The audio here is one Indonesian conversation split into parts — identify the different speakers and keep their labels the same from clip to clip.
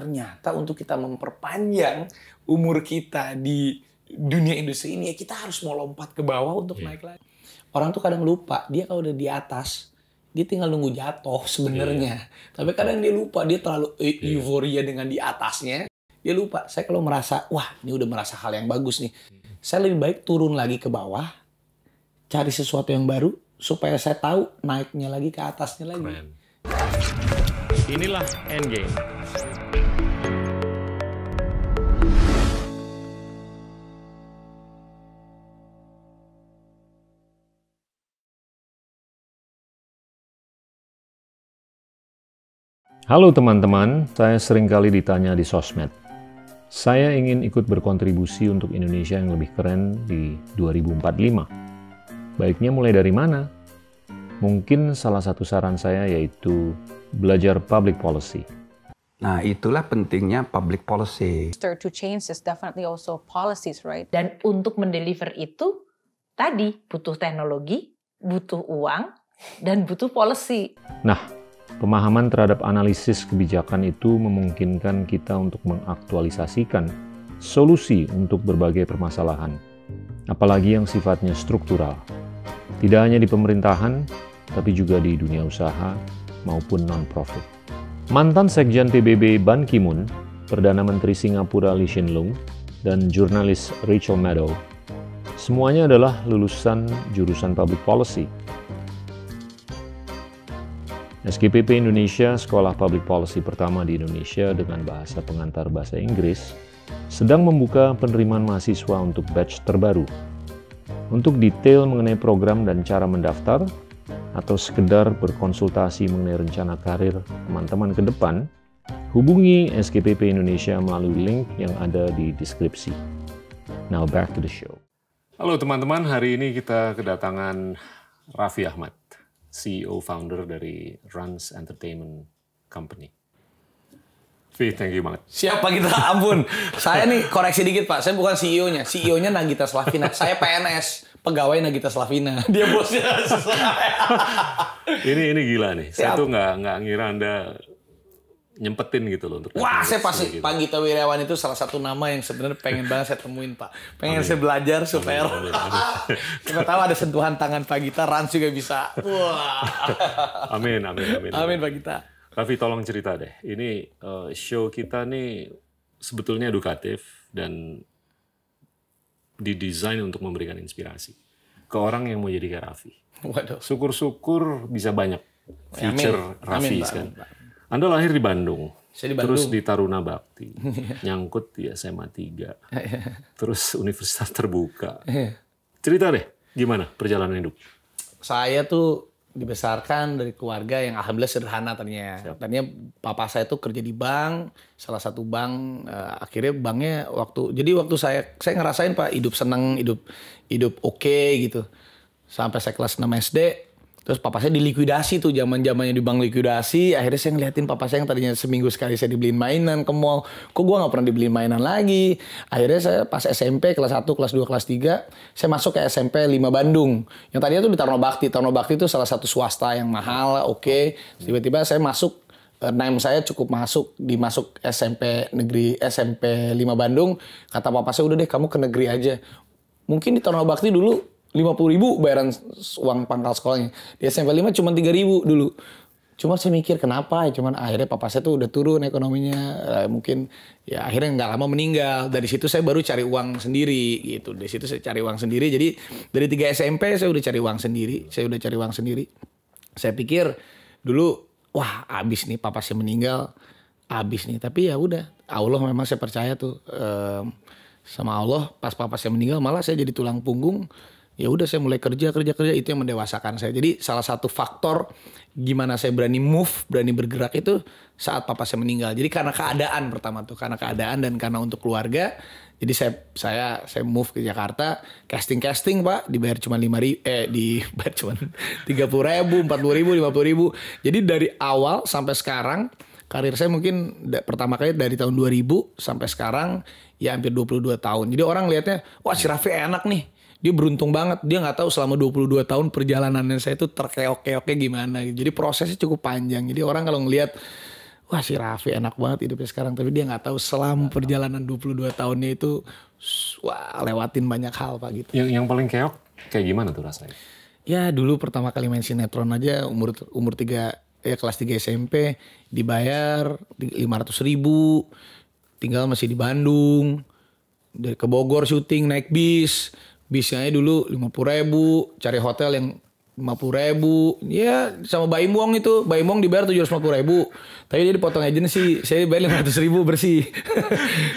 Speaker 1: ternyata untuk kita memperpanjang umur kita di dunia industri ini ya kita harus mau lompat ke bawah untuk yeah. naik lagi. Orang tuh kadang lupa dia kalau udah di atas dia tinggal nunggu jatuh sebenarnya. Yeah. Tapi kadang dia lupa dia terlalu e, iya. euforia yeah. dengan di atasnya. Dia lupa. Saya kalau merasa wah ini udah merasa hal yang bagus nih. Saya lebih baik turun lagi ke bawah, cari sesuatu yang baru supaya saya tahu naiknya lagi ke atasnya lagi. Keren.
Speaker 2: Inilah endgame. Halo teman-teman, saya sering kali ditanya di sosmed. Saya ingin ikut berkontribusi untuk Indonesia yang lebih keren di 2045. Baiknya mulai dari mana? Mungkin salah satu saran saya yaitu belajar public policy. Nah, itulah pentingnya public policy.
Speaker 1: Start to change is definitely also policies, right? Dan untuk mendeliver itu, tadi butuh teknologi, butuh uang, dan butuh policy.
Speaker 2: Nah, Pemahaman terhadap analisis kebijakan itu memungkinkan kita untuk mengaktualisasikan solusi untuk berbagai permasalahan, apalagi yang sifatnya struktural. Tidak hanya di pemerintahan, tapi juga di dunia usaha maupun non-profit. Mantan Sekjen PBB Ban Ki-moon, Perdana Menteri Singapura Lee Hsien Loong, dan jurnalis Rachel Maddow, semuanya adalah lulusan jurusan Public Policy SKPP Indonesia, sekolah public policy pertama di Indonesia dengan bahasa pengantar bahasa Inggris, sedang membuka penerimaan mahasiswa untuk batch terbaru. Untuk detail mengenai program dan cara mendaftar, atau sekedar berkonsultasi mengenai rencana karir teman-teman ke depan, hubungi SKPP Indonesia melalui link yang ada di deskripsi. Now back to the show. Halo teman-teman, hari ini kita kedatangan Raffi Ahmad. CEO founder dari Runs Entertainment Company. V, thank you banget.
Speaker 1: Siapa kita? ampun. saya nih koreksi dikit Pak, saya bukan CEO-nya. CEO-nya Nagita
Speaker 2: Slavina, saya PNS. Pegawai Nagita Slavina, dia bosnya. ini ini gila nih. Siap. Saya tuh nggak nggak ngira anda nyempetin gitu loh untuk
Speaker 1: Wah, saya pasti gitu. Panggita Wirawan itu salah satu nama yang sebenarnya pengen banget saya temuin, Pak. Pengen amin. saya belajar supaya Kita tahu ada sentuhan tangan Pak Gita Rans juga bisa. Wah.
Speaker 2: amin, amin, amin. Amin, Pak Gita. Raffi tolong cerita deh. Ini uh, show kita nih sebetulnya edukatif dan didesain untuk memberikan inspirasi ke orang yang mau jadi kayak Raffi. Waduh. Syukur-syukur bisa banyak
Speaker 1: feature Raffi kan. Amin,
Speaker 2: anda lahir di Bandung. Saya di Bandung. Terus di Taruna Bakti. Iya. nyangkut di SMA 3. Iya. terus universitas terbuka. Iya. Cerita deh, gimana perjalanan hidup? Saya tuh
Speaker 1: dibesarkan dari keluarga yang alhamdulillah sederhana ternyata. Siap. Tadinya papa saya tuh kerja di bank, salah satu bank. Uh, akhirnya banknya waktu jadi waktu saya saya ngerasain Pak hidup seneng, hidup hidup oke okay, gitu. Sampai saya kelas 6 SD Terus papa saya dilikuidasi tuh zaman zamannya di bank likuidasi. Akhirnya saya ngeliatin papa saya yang tadinya seminggu sekali saya dibeliin mainan ke mall. Kok gue gak pernah dibeliin mainan lagi. Akhirnya saya pas SMP kelas 1, kelas 2, kelas 3. Saya masuk ke SMP 5 Bandung. Yang tadinya tuh di Tarno Bakti. Tarno Bakti itu salah satu swasta yang mahal. Oke. Okay. Tiba-tiba saya masuk eh, name saya cukup masuk dimasuk SMP negeri SMP 5 Bandung kata papa saya udah deh kamu ke negeri aja mungkin di Tarno Bakti dulu lima puluh ribu bayaran uang pangkal sekolahnya di SMP lima cuma tiga ribu dulu cuma saya mikir kenapa ya cuman akhirnya papa saya tuh udah turun ekonominya eh, mungkin ya akhirnya nggak lama meninggal dari situ saya baru cari uang sendiri gitu dari situ saya cari uang sendiri jadi dari tiga SMP saya udah cari uang sendiri saya udah cari uang sendiri saya pikir dulu wah abis nih papa saya meninggal abis nih tapi ya udah Allah memang saya percaya tuh eh, sama Allah pas papa saya meninggal malah saya jadi tulang punggung ya udah saya mulai kerja kerja kerja itu yang mendewasakan saya jadi salah satu faktor gimana saya berani move berani bergerak itu saat papa saya meninggal jadi karena keadaan pertama tuh karena keadaan dan karena untuk keluarga jadi saya saya saya move ke Jakarta casting casting pak dibayar cuma lima ribu eh dibayar cuma tiga puluh ribu empat puluh ribu lima puluh ribu jadi dari awal sampai sekarang karir saya mungkin pertama kali dari tahun 2000 sampai sekarang ya hampir 22 tahun. Jadi orang lihatnya, wah si Raffi enak nih dia beruntung banget dia nggak tahu selama 22 tahun perjalanannya saya itu terkeok-keoknya gimana gitu. jadi prosesnya cukup panjang jadi orang kalau ngelihat wah si Raffi enak banget hidupnya sekarang tapi dia nggak tahu selama perjalanan 22 tahunnya itu wah lewatin banyak hal pak gitu yang yang paling keok
Speaker 2: kayak gimana tuh rasanya
Speaker 1: ya dulu pertama kali main sinetron aja umur umur tiga ya kelas 3 SMP dibayar 500 ribu tinggal masih di Bandung dari ke Bogor syuting naik bis bisanya dulu lima puluh ribu cari hotel yang lima puluh ribu ya sama Baim Wong itu Baim Wong dibayar tujuh ratus lima puluh ribu tapi dia dipotong sih saya bayar lima ratus ribu bersih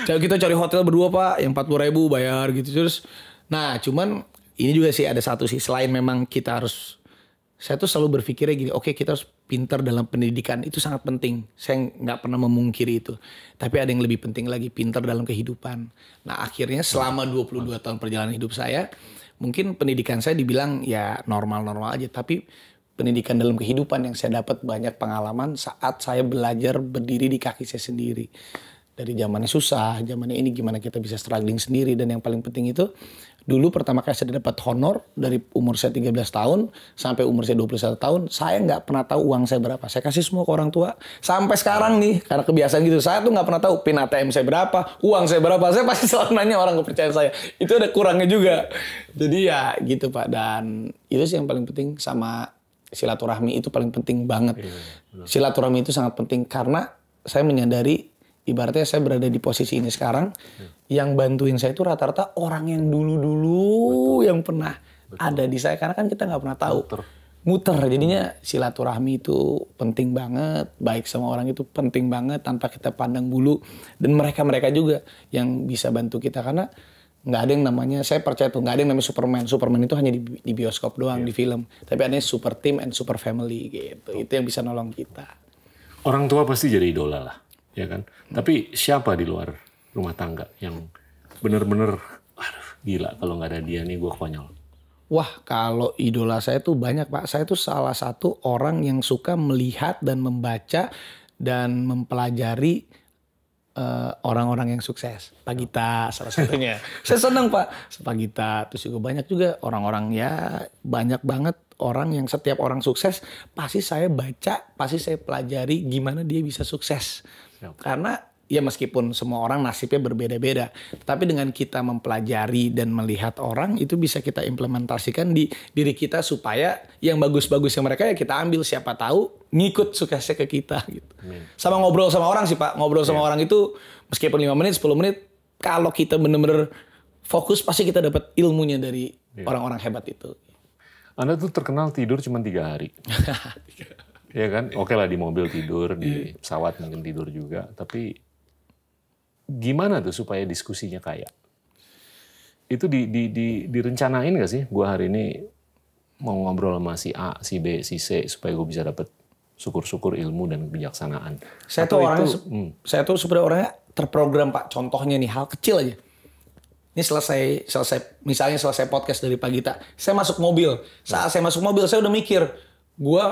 Speaker 1: cari kita cari hotel berdua pak yang empat puluh ribu bayar gitu terus nah cuman ini juga sih ada satu sih selain memang kita harus saya tuh selalu berpikirnya gini, oke okay, kita harus pintar dalam pendidikan, itu sangat penting. Saya nggak pernah memungkiri itu. Tapi ada yang lebih penting lagi, pintar dalam kehidupan. Nah akhirnya selama 22 tahun perjalanan hidup saya, mungkin pendidikan saya dibilang ya normal-normal aja. Tapi pendidikan dalam kehidupan yang saya dapat banyak pengalaman saat saya belajar berdiri di kaki saya sendiri. Dari zamannya susah, zamannya ini gimana kita bisa struggling sendiri. Dan yang paling penting itu Dulu pertama kali saya dapat honor dari umur saya 13 tahun sampai umur saya 21 tahun, saya nggak pernah tahu uang saya berapa. Saya kasih semua ke orang tua. Sampai sekarang nih, karena kebiasaan gitu, saya tuh nggak pernah tahu pin ATM saya berapa, uang saya berapa. Saya pasti selalu nanya orang kepercayaan saya. Itu ada kurangnya juga. Jadi ya gitu Pak. Dan itu sih yang paling penting sama silaturahmi itu paling penting banget. Iya, silaturahmi itu sangat penting karena saya menyadari ibaratnya saya berada di posisi ini sekarang. Iya yang bantuin saya itu rata-rata orang yang dulu-dulu yang pernah Betul. ada di saya karena kan kita nggak pernah tahu muter. muter jadinya silaturahmi itu penting banget baik sama orang itu penting banget tanpa kita pandang bulu dan mereka mereka juga yang bisa bantu kita karena nggak ada yang namanya saya percaya tuh nggak ada yang namanya Superman Superman itu hanya di, di bioskop doang yeah. di film tapi ada super team and super family gitu oh. itu yang bisa nolong kita
Speaker 2: orang tua pasti jadi idola lah ya kan hmm. tapi siapa di luar rumah tangga yang bener-bener aduh gila kalau nggak ada dia nih gue konyol.
Speaker 1: Wah kalau idola saya tuh banyak pak. Saya tuh salah satu orang yang suka melihat dan membaca dan mempelajari eh, orang-orang uh, yang sukses. Pak Gita salah satunya. saya senang pak. Pak Gita terus juga banyak juga orang-orang ya banyak banget orang yang setiap orang sukses pasti saya baca, pasti saya pelajari gimana dia bisa sukses. Karena ya meskipun semua orang nasibnya berbeda-beda, tapi dengan kita mempelajari dan melihat orang itu bisa kita implementasikan di diri kita supaya yang bagus-bagusnya mereka ya kita ambil siapa tahu ngikut suksesnya ke kita gitu. Amin. Sama ngobrol sama orang sih Pak, ngobrol sama iya. orang itu meskipun 5 menit, 10 menit kalau kita benar-benar fokus pasti kita dapat
Speaker 2: ilmunya dari iya. orang-orang yeah. hebat itu. Anda tuh terkenal tidur cuma tiga hari. Iya kan? Iya. Oke okay lah di mobil tidur, di pesawat mungkin tidur juga. Tapi gimana tuh supaya diskusinya kaya? Itu di, di, di, direncanain gak sih gue hari ini mau ngobrol sama si A, si B, si C supaya gue bisa dapet syukur-syukur ilmu dan kebijaksanaan. Saya tuh orang, itu, hmm. saya tuh sebenarnya
Speaker 1: orangnya terprogram pak. Contohnya nih hal kecil aja. Ini selesai selesai misalnya selesai podcast dari Pak Gita, saya masuk mobil. Saat saya masuk mobil saya udah mikir, gue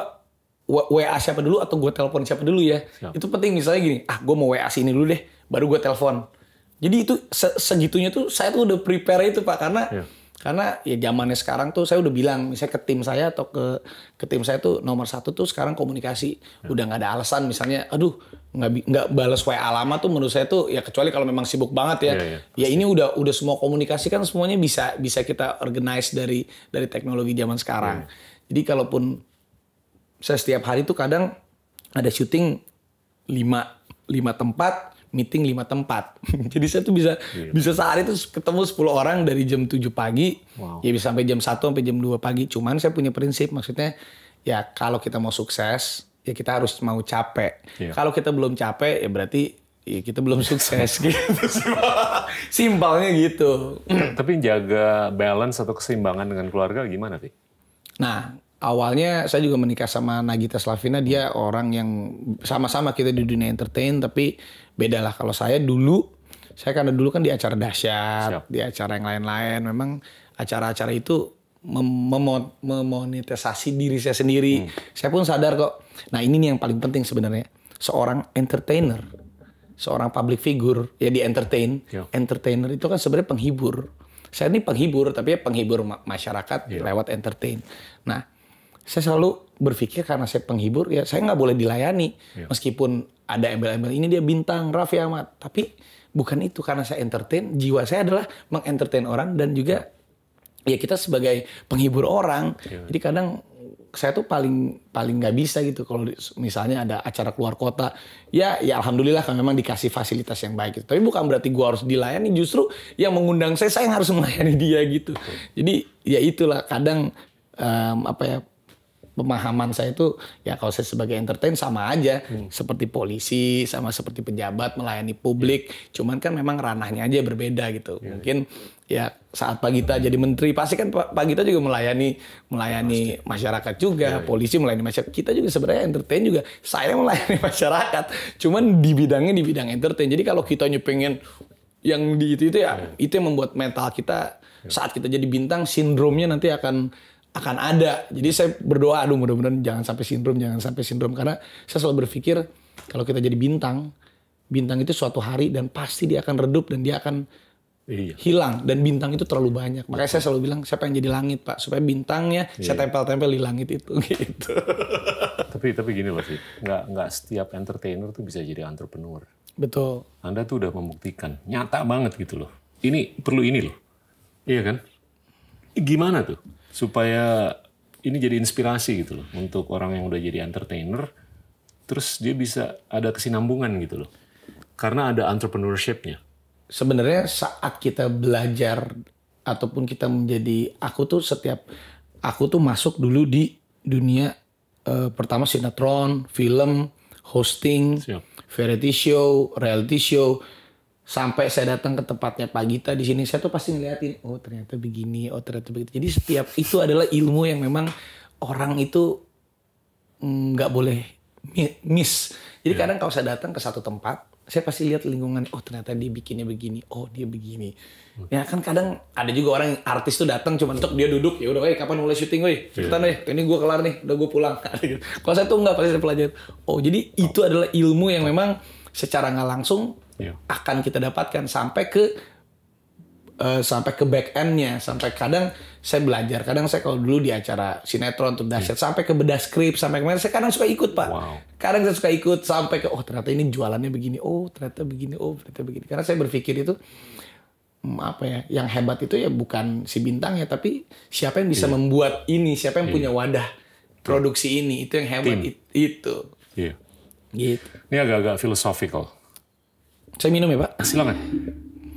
Speaker 1: WA siapa dulu atau gua telepon siapa dulu ya. Siap. Itu penting misalnya gini, ah gua mau WA sini dulu deh baru gue telepon. Jadi itu se segitunya tuh saya tuh udah prepare itu pak karena yeah. karena ya zamannya sekarang tuh saya udah bilang misalnya ke tim saya atau ke ke tim saya tuh nomor satu tuh sekarang komunikasi yeah. udah nggak ada alasan misalnya aduh nggak nggak balas wa lama tuh menurut saya tuh ya kecuali kalau memang sibuk banget ya yeah, yeah. ya ini udah udah semua komunikasi kan semuanya bisa bisa kita organize dari dari teknologi zaman sekarang. Yeah. Jadi kalaupun saya setiap hari tuh kadang ada syuting lima lima tempat meeting lima tempat. Jadi saya tuh bisa Gila. bisa sehari tuh ketemu 10 orang dari jam 7 pagi wow. ya bisa sampai jam 1 sampai jam 2 pagi. Cuman saya punya prinsip maksudnya ya kalau kita mau sukses ya kita harus mau capek. Yeah. Kalau kita belum capek ya berarti ya kita belum sukses gitu
Speaker 2: Simpelnya gitu. Tapi jaga balance atau keseimbangan dengan keluarga gimana sih?
Speaker 1: Nah, awalnya saya juga menikah sama Nagita Slavina, dia orang yang sama-sama kita di dunia entertain tapi beda lah kalau saya dulu saya karena dulu kan di acara dahsyat di acara yang lain-lain memang acara-acara itu mem mem memonetisasi diri saya sendiri hmm. saya pun sadar kok nah ini nih yang paling penting sebenarnya seorang entertainer seorang public figure ya di entertain yeah. entertainer itu kan sebenarnya penghibur saya ini penghibur tapi ya penghibur ma masyarakat yeah. lewat entertain nah saya selalu berpikir karena saya penghibur ya saya nggak boleh dilayani ya. meskipun ada embel-embel ini dia bintang Raffi Ahmad tapi bukan itu karena saya entertain jiwa saya adalah mengentertain orang dan juga ya, ya kita sebagai penghibur orang ya. jadi kadang saya tuh paling paling nggak bisa gitu kalau misalnya ada acara keluar kota ya ya alhamdulillah kan memang dikasih fasilitas yang baik gitu tapi bukan berarti gua harus dilayani justru yang mengundang saya saya yang harus melayani dia gitu jadi ya itulah kadang um, apa ya pemahaman saya itu ya kalau saya sebagai entertain sama aja hmm. seperti polisi sama seperti pejabat melayani publik yeah. cuman kan memang ranahnya aja berbeda gitu yeah. mungkin ya saat Pak Gita jadi menteri pasti kan Pak Gita juga melayani melayani Pasti. masyarakat juga, ya, ya. polisi melayani masyarakat. Kita juga sebenarnya entertain juga. Saya melayani masyarakat, cuman di bidangnya di bidang entertain. Jadi kalau kita pengen yang di itu itu ya, ya. itu yang membuat mental kita iya. saat kita jadi bintang sindromnya nanti akan akan ada. Jadi saya berdoa, aduh mudah-mudahan jangan sampai sindrom, jangan sampai sindrom. Karena saya selalu berpikir kalau kita jadi bintang, bintang itu suatu hari dan pasti dia akan redup dan dia akan iya. hilang. Dan bintang itu terlalu banyak. Makanya saya selalu bilang, saya pengen jadi langit Pak. Supaya bintangnya iya. saya tempel-tempel di langit itu.
Speaker 2: gitu. Tapi tapi gini loh sih, nggak, nggak setiap entertainer tuh bisa jadi entrepreneur. Betul. Anda tuh udah membuktikan, nyata banget gitu loh. Ini perlu ini loh. Iya kan? Gimana tuh? supaya ini jadi inspirasi gitu loh untuk orang yang udah jadi entertainer terus dia bisa ada kesinambungan gitu loh karena ada entrepreneurshipnya sebenarnya saat kita belajar ataupun kita
Speaker 1: menjadi aku tuh setiap aku tuh masuk dulu di dunia eh, pertama sinetron film hosting Siap. variety show reality show sampai saya datang ke tempatnya Pak Gita di sini saya tuh pasti ngeliatin oh ternyata begini oh ternyata begitu jadi setiap itu adalah ilmu yang memang orang itu mm, nggak mm, boleh miss jadi yeah. kadang kalau saya datang ke satu tempat saya pasti lihat lingkungan oh ternyata dia bikinnya begini oh dia begini hmm. ya kan kadang ada juga orang artis tuh datang cuma untuk dia duduk ya udah eh, kapan mulai syuting woi iya. cepetan yeah. ini gue kelar nih udah gue pulang kalau saya tuh nggak pasti saya pelajari oh jadi itu adalah ilmu yang memang secara nggak langsung yeah. akan kita dapatkan sampai ke uh, sampai ke back endnya sampai kadang saya belajar kadang saya kalau dulu di acara sinetron tuh dasar yeah. sampai ke bedah skrip sampai kemarin saya kadang suka ikut pak wow. kadang saya suka ikut sampai ke oh ternyata ini jualannya begini oh ternyata begini oh ternyata begini karena saya berpikir itu hmm, apa ya yang hebat itu ya bukan si bintang ya tapi siapa yang bisa yeah. membuat ini siapa yang yeah. punya wadah iya. produksi ini itu yang
Speaker 2: hebat Team. itu yeah. gitu ini agak-agak filosofikal loh saya minum ya Pak. Silakan.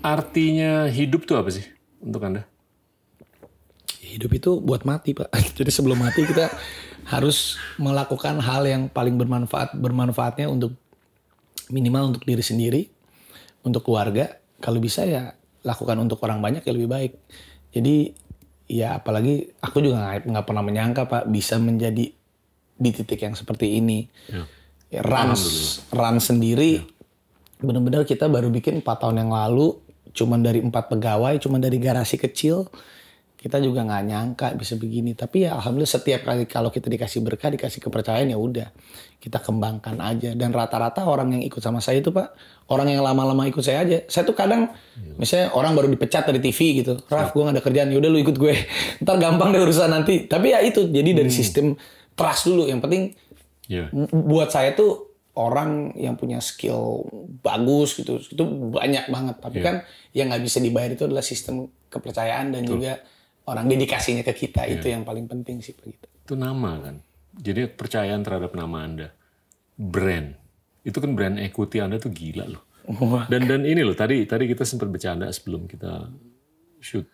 Speaker 2: Artinya hidup tuh apa sih untuk Anda?
Speaker 1: Hidup itu buat mati Pak. Jadi sebelum mati kita harus melakukan hal yang paling bermanfaat. Bermanfaatnya untuk minimal untuk diri sendiri, untuk keluarga. Kalau bisa ya lakukan untuk orang banyak ya lebih baik. Jadi ya apalagi aku juga nggak pernah menyangka Pak bisa menjadi di titik yang seperti ini. Ya. Run, run sendiri ya benar-benar kita baru bikin 4 tahun yang lalu cuman dari empat pegawai cuman dari garasi kecil kita juga nggak nyangka bisa begini tapi ya alhamdulillah setiap kali kalau kita dikasih berkah dikasih kepercayaan ya udah kita kembangkan aja dan rata-rata orang yang ikut sama saya itu pak orang yang lama-lama ikut saya aja saya tuh kadang iya. misalnya orang baru dipecat dari TV gitu Raf iya. gue nggak ada kerjaan yaudah lu ikut gue ntar gampang deh urusan nanti tapi ya itu jadi dari hmm. sistem trust dulu yang penting yeah. buat saya tuh orang yang punya skill bagus gitu itu banyak banget tapi yeah. kan yang nggak bisa dibayar itu adalah sistem kepercayaan dan Betul. juga orang dedikasinya ke kita yeah. itu yang paling penting sih begitu
Speaker 2: itu nama kan jadi percayaan terhadap nama anda brand itu kan brand equity anda tuh gila loh dan dan ini loh tadi tadi kita sempat bercanda sebelum kita shoot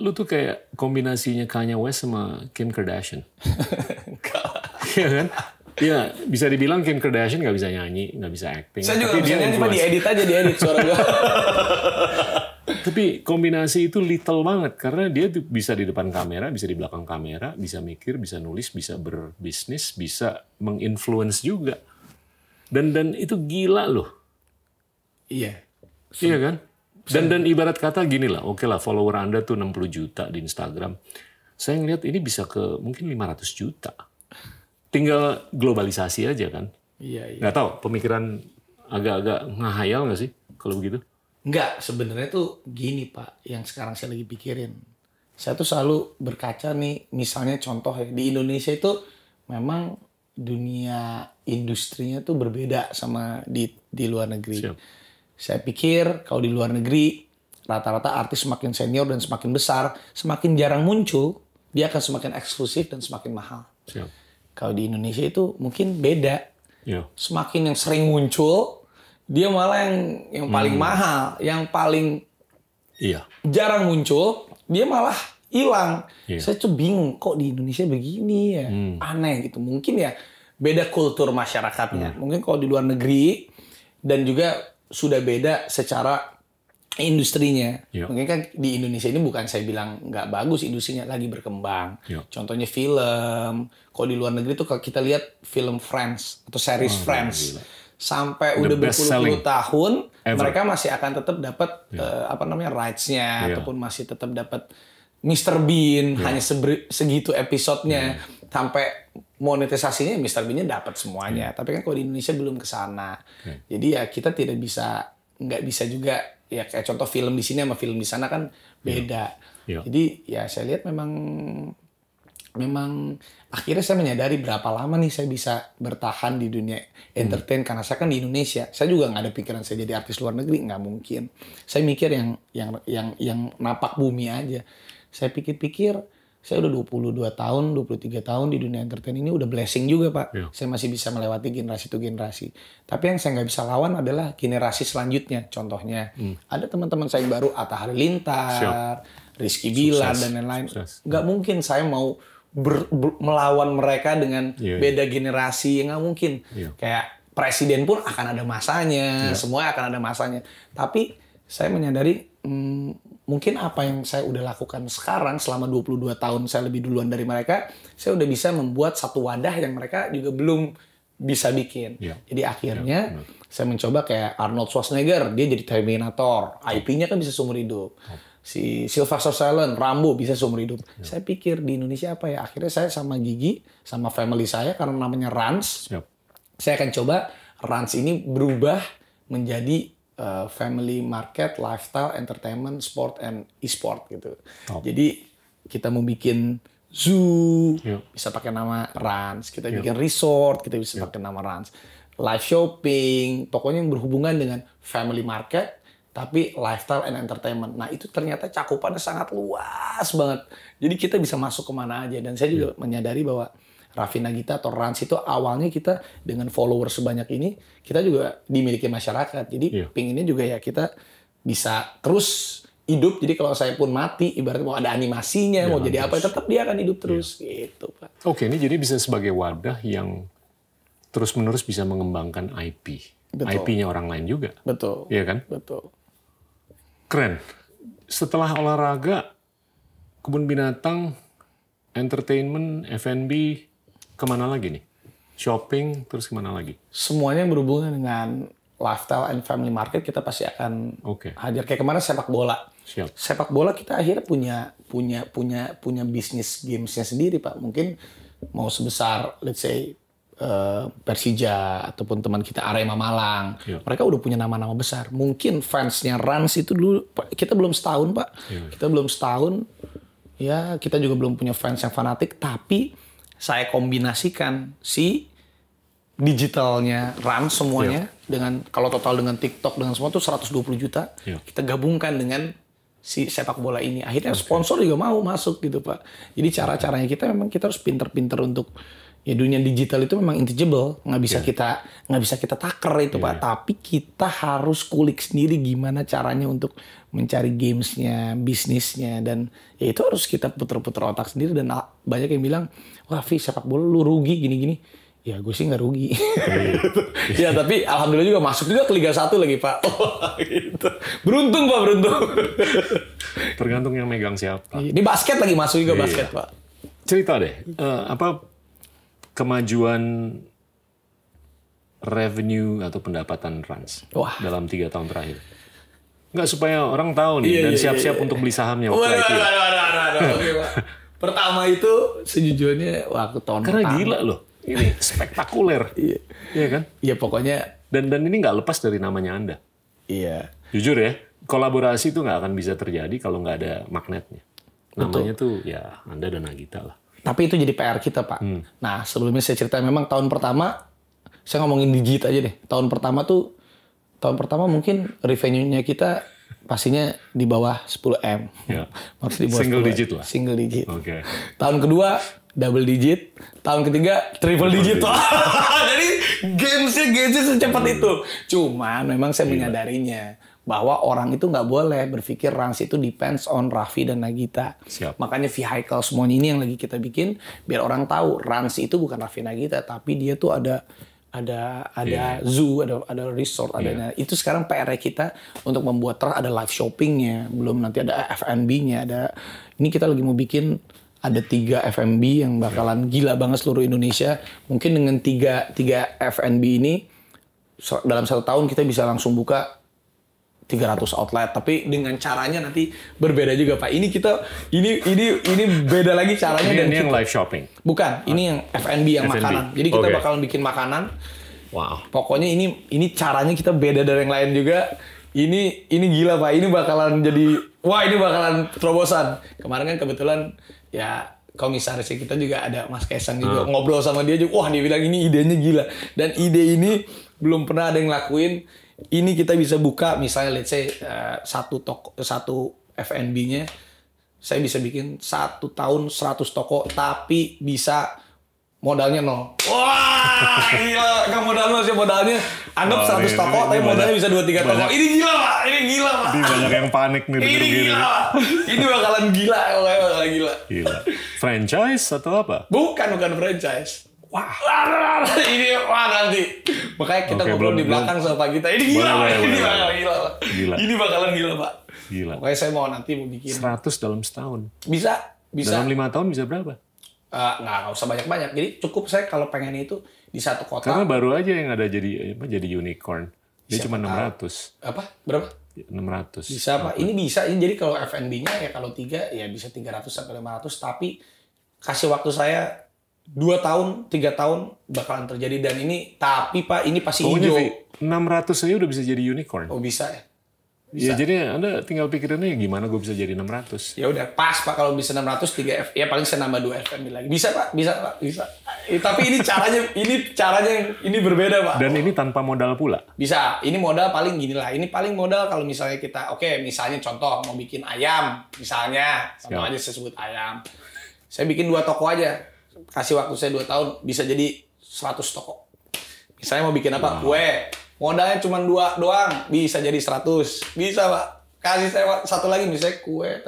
Speaker 2: lu tuh kayak kombinasinya Kanye West sama Kim Kardashian Iya kan Iya, bisa dibilang Kim Kardashian nggak bisa nyanyi, nggak bisa acting. Saya juga bisa dia nyanyi, cuma diedit aja, diedit suara gue. tapi kombinasi itu little banget karena dia bisa di depan kamera, bisa di belakang kamera, bisa mikir, bisa nulis, bisa berbisnis, bisa menginfluence juga. Dan dan itu gila loh. Iya. iya kan? Dan dan ibarat kata gini lah, oke okay lah follower Anda tuh 60 juta di Instagram. Saya ngelihat ini bisa ke mungkin 500 juta Tinggal globalisasi aja kan. Iya, iya. Nggak tahu pemikiran agak-agak ngahayal nggak sih kalau begitu?
Speaker 1: Nggak, sebenarnya tuh gini Pak, yang sekarang saya lagi pikirin. Saya tuh selalu berkaca nih, misalnya contoh ya, di Indonesia itu memang dunia industrinya tuh berbeda sama di di luar negeri. Siap. Saya pikir kalau di luar negeri rata-rata artis semakin senior dan semakin besar, semakin jarang muncul, dia akan semakin eksklusif dan semakin mahal. Siap. Kalau di Indonesia itu mungkin beda. Yeah. Semakin yang sering muncul, dia malah yang yang paling hmm. mahal, yang paling iya. jarang muncul, dia malah hilang. Iya. Saya tuh bingung kok di Indonesia begini ya, hmm. aneh gitu. Mungkin ya beda kultur masyarakatnya. Hmm. Mungkin kalau di luar negeri dan juga sudah beda secara industrinya. Yeah. Mungkin kan di Indonesia ini bukan saya bilang nggak bagus industrinya lagi berkembang. Yeah. Contohnya film. Kalau di luar negeri tuh kalau kita lihat film Friends atau series oh, Friends gila. sampai The udah berpuluh-puluh tahun ever. mereka masih akan tetap dapat yeah. Iya. uh, apa namanya rights-nya yeah. ataupun masih tetap dapat Mr Bean yeah. hanya segitu episodenya yeah. sampai monetisasinya Mr Bean-nya dapat semuanya. Yeah. Tapi kan kalau di Indonesia belum ke sana. Yeah. Jadi ya kita tidak bisa nggak bisa juga ya kayak contoh film di sini sama film di sana kan beda. Yeah. Yeah. Jadi ya saya lihat memang memang akhirnya saya menyadari berapa lama nih saya bisa bertahan di dunia entertain hmm. karena saya kan di Indonesia saya juga nggak ada pikiran saya jadi artis luar negeri nggak mungkin saya mikir yang yang yang yang napak bumi aja saya pikir-pikir saya udah 22 tahun, 23 tahun di dunia entertain ini udah blessing juga pak. Yeah. Saya masih bisa melewati generasi tuh generasi. Tapi yang saya nggak bisa lawan adalah generasi selanjutnya. Contohnya hmm. ada teman-teman saya yang baru Atta Halilintar, Rizky Bilar dan lain-lain. Nggak mungkin saya mau ber, ber, melawan mereka dengan yeah, iya. beda generasi generasi, nggak mungkin. Yeah. Kayak presiden pun akan ada masanya, yeah. semua akan ada masanya. Tapi saya menyadari. Hmm, mungkin apa yang saya udah lakukan sekarang selama 22 tahun saya lebih duluan dari mereka, saya udah bisa membuat satu wadah yang mereka juga belum bisa bikin. Yeah. Jadi iya, akhirnya yeah, saya mencoba kayak Arnold Schwarzenegger, dia jadi Terminator, IP-nya kan bisa seumur hidup. Si Sylvester Stallone, Rambo bisa seumur hidup. Yeah. Saya pikir di Indonesia apa ya? Akhirnya saya sama Gigi, sama family saya karena namanya Rans. Saya akan coba Rans ini berubah menjadi uh, family market, lifestyle, entertainment, sport, and e-sport gitu. Oh. Jadi kita mau bikin zoo, yeah. bisa pakai nama Rans. Kita yeah. bikin resort, kita bisa yeah. pakai nama Rans. Live shopping, pokoknya yang berhubungan dengan family market, tapi lifestyle and entertainment. Nah itu ternyata cakupannya sangat luas banget. Jadi kita bisa masuk kemana aja. Dan saya juga menyadari bahwa Raffi Nagita atau Rans itu awalnya kita dengan follower sebanyak ini kita juga dimiliki masyarakat. Jadi yeah. pinginnya juga ya kita bisa terus hidup. Jadi kalau saya pun mati ibaratnya mau ada animasinya, Jalan iya, mau jadi terus. apa tetap dia akan hidup
Speaker 2: iya. terus yeah. gitu, Pak. Oke, ini jadi bisa sebagai wadah yang terus-menerus bisa mengembangkan IP. IP-nya orang lain juga. Betul. Iya kan? Betul. Keren. Setelah olahraga, kebun binatang, entertainment, F&B, kemana lagi nih? Shopping, terus kemana lagi? Semuanya berhubungan dengan lifestyle
Speaker 1: and family market kita pasti akan okay. hadir. Kayak kemana sepak bola. Siap. Sepak bola kita akhirnya punya punya punya punya bisnis gamesnya sendiri pak. Mungkin mau sebesar let's say eh, Persija ataupun teman kita Arema Malang, iya. mereka udah punya nama-nama besar. Mungkin fansnya Rans itu dulu kita belum setahun pak, iya. kita belum setahun. Ya kita juga belum punya fans yang fanatik, tapi saya kombinasikan si digitalnya run semuanya yeah. dengan kalau total dengan TikTok dengan semua itu 120 juta yeah. kita gabungkan dengan si sepak bola ini akhirnya okay. sponsor juga mau masuk gitu pak jadi cara caranya kita memang kita harus pinter-pinter untuk ya dunia digital itu memang intangible nggak bisa yeah. kita nggak bisa kita taker itu yeah. pak iya. tapi kita harus kulik sendiri gimana caranya untuk mencari gamesnya bisnisnya dan ya itu harus kita puter-puter otak sendiri dan banyak yang bilang wah sepak bola lu rugi gini-gini. Ya gue sih nggak rugi. Iya. ya tapi alhamdulillah juga masuk juga ke Liga 1 lagi Pak. Oh, gitu. Beruntung Pak, beruntung.
Speaker 2: Tergantung yang megang siapa. Ini basket lagi masuk juga iya. basket Pak. Cerita deh, eh, apa kemajuan revenue atau pendapatan Rans Wah. dalam tiga tahun terakhir? Nggak supaya orang tahu nih iya, dan iya, iya, siap-siap iya, iya. untuk beli sahamnya waktu
Speaker 3: itu
Speaker 2: pertama itu sejujurnya waktu tahun Karena gila loh. Ini spektakuler. iya. Iya kan? Iya pokoknya dan dan ini nggak lepas dari namanya Anda. Iya. Jujur ya, kolaborasi itu nggak akan bisa terjadi kalau nggak ada magnetnya. Namanya Betul. tuh ya Anda dan Nagita lah.
Speaker 1: Tapi itu jadi PR kita, Pak. Hmm. Nah, sebelumnya saya cerita memang tahun pertama saya ngomongin digit aja deh. Tahun pertama tuh tahun pertama mungkin revenue-nya kita pastinya di bawah 10 m. Ya. Maksudnya di bawah single 10 digit lah. Single digit. Oke. Okay. Tahun kedua double digit, tahun ketiga triple, double digit. digit. Jadi gamesnya gamesnya secepat hmm. itu. Cuman memang saya Gila. menyadarinya bahwa orang itu nggak boleh berpikir Rans itu depends on Raffi dan Nagita. Siap. Makanya vehicle semuanya ini yang lagi kita bikin biar orang tahu Rans itu bukan Raffi Nagita tapi dia tuh ada ada ada yeah. Iya. zoo, ada ada resort, ada yeah. itu sekarang PR kita untuk membuat terus ada live shoppingnya, belum nanti ada F&B-nya, ada ini kita lagi mau bikin ada tiga F&B yang bakalan yeah. gila banget seluruh Indonesia. Mungkin dengan tiga tiga F&B ini dalam satu tahun kita bisa langsung buka 300 outlet tapi dengan caranya nanti berbeda juga Pak. Ini kita ini ini ini beda lagi caranya dan ini yang live shopping. Bukan, ini yang F&B yang F&B. makanan. Jadi kita okay. bakalan bikin makanan. Wow. Pokoknya ini ini caranya kita beda dari yang lain juga. Ini ini gila Pak. Ini bakalan jadi wah ini bakalan terobosan. Kemarin kan kebetulan ya komisaris kita juga ada Mas Kaisang juga hmm. ngobrol sama dia juga wah dia bilang ini idenya gila dan ide ini belum pernah ada yang lakuin ini kita bisa buka misalnya let's say uh, satu toko satu fnb nya saya bisa bikin satu tahun 100 toko tapi bisa modalnya nol. Wah, gila. Kamu modal nol sih modalnya. Anggap oh, 100 toko tapi modalnya
Speaker 2: banyak, bisa 2 3 toko. Ini
Speaker 1: gila, Pak. Ini gila,
Speaker 2: Pak. Ini banyak yang panik nih Ini gila. Ini bakalan gila, bakalan gila. Gila. Franchise atau apa? Bukan, bukan franchise
Speaker 1: Wah, ini wah nanti. Makanya kita okay, belum di belakang belum. sama kita. Ini gila, boleh, ini boleh, bakal gila, gila. Ini bakalan gila, Pak. Gila. Makanya saya mau nanti mau bikin Seratus dalam setahun. Bisa, bisa. Dalam lima tahun bisa berapa? Uh, nggak, nggak usah banyak-banyak. Jadi cukup saya kalau pengen itu di satu kota. Karena
Speaker 2: baru aja yang ada jadi apa jadi unicorn. Dia cuma enam ratus. Apa? Berapa? Ya, enam ratus. Bisa Pak. Ini
Speaker 1: bisa. Ini jadi kalau fnb nya ya kalau tiga ya bisa tiga ratus sampai lima ratus. tapi kasih waktu saya dua tahun, tiga tahun bakalan terjadi dan ini tapi Pak ini pasti Pokoknya,
Speaker 2: hijau. ratus aja udah bisa jadi unicorn. Oh bisa ya. ya bisa. Ya jadi Anda tinggal pikirin pikirannya ya gimana gue bisa jadi 600. Ya
Speaker 1: udah pas Pak kalau bisa 600 3 F ya paling saya nambah 2 f lagi. Bisa Pak, bisa Pak, bisa. Ya, tapi ini caranya
Speaker 2: ini caranya ini berbeda Pak. Dan ini tanpa modal pula.
Speaker 1: Bisa. Ini modal paling gini lah. Ini paling modal kalau misalnya kita oke okay, misalnya contoh mau bikin ayam misalnya sama aja saya sebut ayam. Saya bikin dua toko aja kasih waktu saya 2 tahun bisa jadi 100 toko. Misalnya mau bikin apa? Wow. Kue. Modalnya cuma dua doang, bisa jadi 100. Bisa, Pak. Kasih saya satu lagi misalnya kue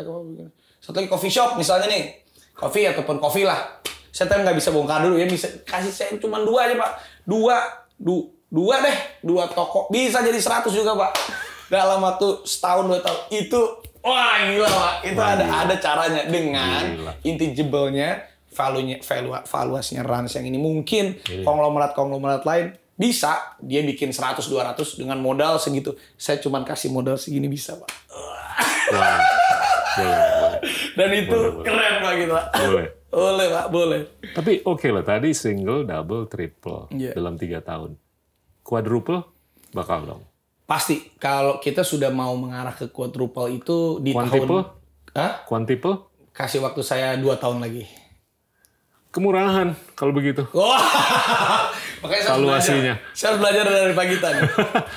Speaker 1: Satu lagi coffee shop misalnya nih. Coffee ataupun kopi lah. Saya tadi nggak bisa bongkar dulu ya, bisa kasih saya cuma dua aja, Pak. Dua, du, dua deh, dua toko. Bisa jadi 100 juga, Pak. Dalam waktu setahun dua tahun itu Wah gila pak, itu Wah, ada gila. ada caranya dengan intangible-nya value-nya value, valuasinya Rans yang ini mungkin konglomerat-konglomerat iya. lain bisa dia bikin 100 200 dengan modal segitu. Saya cuma kasih modal segini bisa, Pak. Wah. Boleh, iya, iya, Dan itu boleh, keren Pak gitu, Pak.
Speaker 2: Boleh. Boleh, Pak, boleh. Tapi oke okay lah, tadi single, double, triple yeah. dalam tiga tahun. Quadruple bakal dong.
Speaker 1: Pasti kalau kita sudah mau mengarah ke quadruple itu di Quantiple?
Speaker 2: tahun Hah?
Speaker 1: Quantiple? Kasih waktu saya dua tahun lagi kemurahan kalau begitu. Wah, makanya saya Harus belajar, saya harus belajar dari Pak Gita.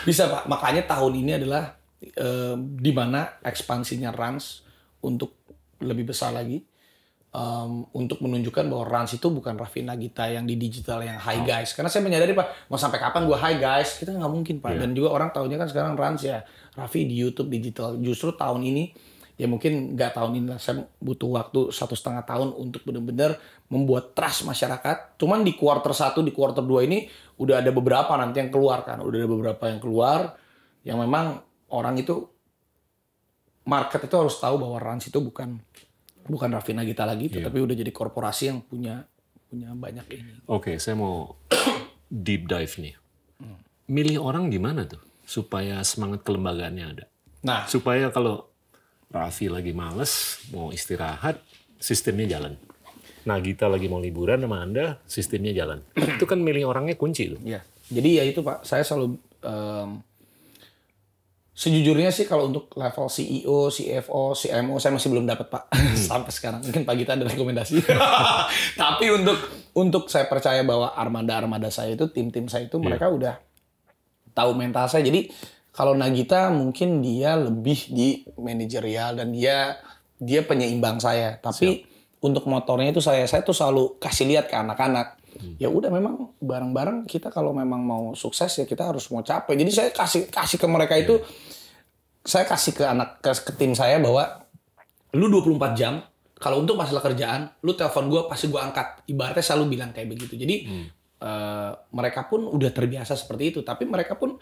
Speaker 1: Bisa Pak. Makanya tahun ini adalah eh, di mana ekspansinya Rans untuk lebih besar lagi. Um, untuk menunjukkan bahwa Rans itu bukan Raffi Nagita yang di digital yang high oh. guys. Karena saya menyadari Pak, mau sampai kapan gue high guys? Kita nggak mungkin Pak. Yeah. Dan juga orang tahunya kan sekarang Rans ya. Raffi di YouTube digital. Justru tahun ini ya mungkin nggak tahun ini lah saya butuh waktu satu setengah tahun untuk benar-benar membuat trust masyarakat cuman di quarter satu di quarter dua ini udah ada beberapa nanti yang keluar kan udah ada beberapa yang keluar yang memang orang itu market itu harus tahu bahwa Rans itu bukan bukan Rafina kita lagi yeah. Iya. tapi udah jadi korporasi yang punya punya banyak ini.
Speaker 2: Oke, okay, saya mau deep dive nih. Hmm. Milih orang gimana tuh supaya semangat kelembagaannya ada? Nah, supaya kalau Raffi lagi males, mau istirahat, sistemnya jalan. Nah, kita lagi mau liburan sama Anda, sistemnya jalan. itu kan milih orangnya kunci Loh. Ya. Jadi ya itu Pak, saya selalu um,
Speaker 1: sejujurnya sih kalau untuk level CEO, CFO, CMO saya masih belum dapat Pak hmm. sampai sekarang. Mungkin Pak Gita ada rekomendasi. Tapi untuk untuk saya percaya bahwa armada-armada saya itu, tim-tim saya itu iya. mereka udah tahu mental saya. Jadi kalau Nagita mungkin dia lebih di manajerial dan dia dia penyeimbang saya. Tapi Siap. untuk motornya itu saya saya tuh selalu kasih lihat ke anak-anak. Hmm. Ya udah memang bareng-bareng kita kalau memang mau sukses ya kita harus mau capek. Jadi saya kasih kasih ke mereka yeah. itu iya. saya kasih ke anak ke, ke tim saya bahwa lu 24 jam kalau untuk masalah kerjaan, lu telepon gue pasti gue angkat. Ibaratnya selalu bilang kayak begitu. Jadi hmm. uh, mereka pun udah terbiasa seperti itu. Tapi mereka pun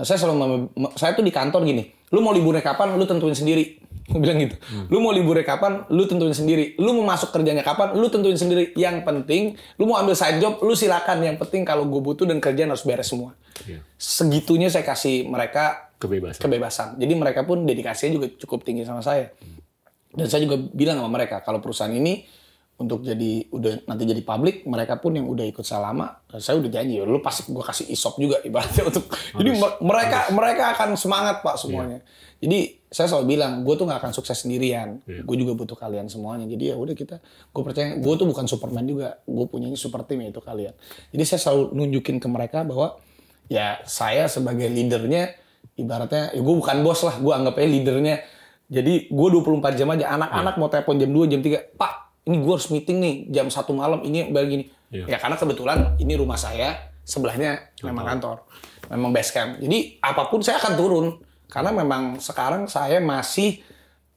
Speaker 1: Nah, saya selalu ngomong, saya tuh di kantor gini, lu mau liburnya kapan, lu tentuin sendiri. Gue bilang gitu. Hmm. Lu mau liburnya kapan, lu tentuin sendiri. Lu mau masuk kerjanya kapan, lu tentuin sendiri. Yang penting, lu mau ambil side job, lu silakan. Yang penting kalau gue butuh dan kerjaan harus beres semua. Yeah. Segitunya saya kasih mereka kebebasan. kebebasan. Jadi mereka pun dedikasinya juga cukup tinggi sama saya. Hmm. Dan saya juga bilang sama mereka, kalau perusahaan ini untuk jadi udah nanti jadi publik mereka pun yang udah ikut selama saya udah janji lo lu pasti gue kasih isop juga ibaratnya untuk harus, jadi mereka harus. mereka akan semangat pak iya. semuanya yeah. jadi saya selalu bilang gue tuh nggak akan sukses sendirian yeah. gue juga butuh kalian semuanya jadi ya udah kita gue percaya gue tuh bukan superman juga gue punya super team itu kalian jadi saya selalu nunjukin ke mereka bahwa ya saya sebagai leadernya ibaratnya ya gue bukan bos lah gue anggapnya leadernya jadi gue 24 jam aja anak-anak yeah. mau telepon jam 2 jam 3 pak ini gue harus meeting nih jam satu malam ini begini yeah. ya karena kebetulan ini rumah saya sebelahnya Betul. memang kantor memang base camp jadi apapun saya akan turun karena memang sekarang saya masih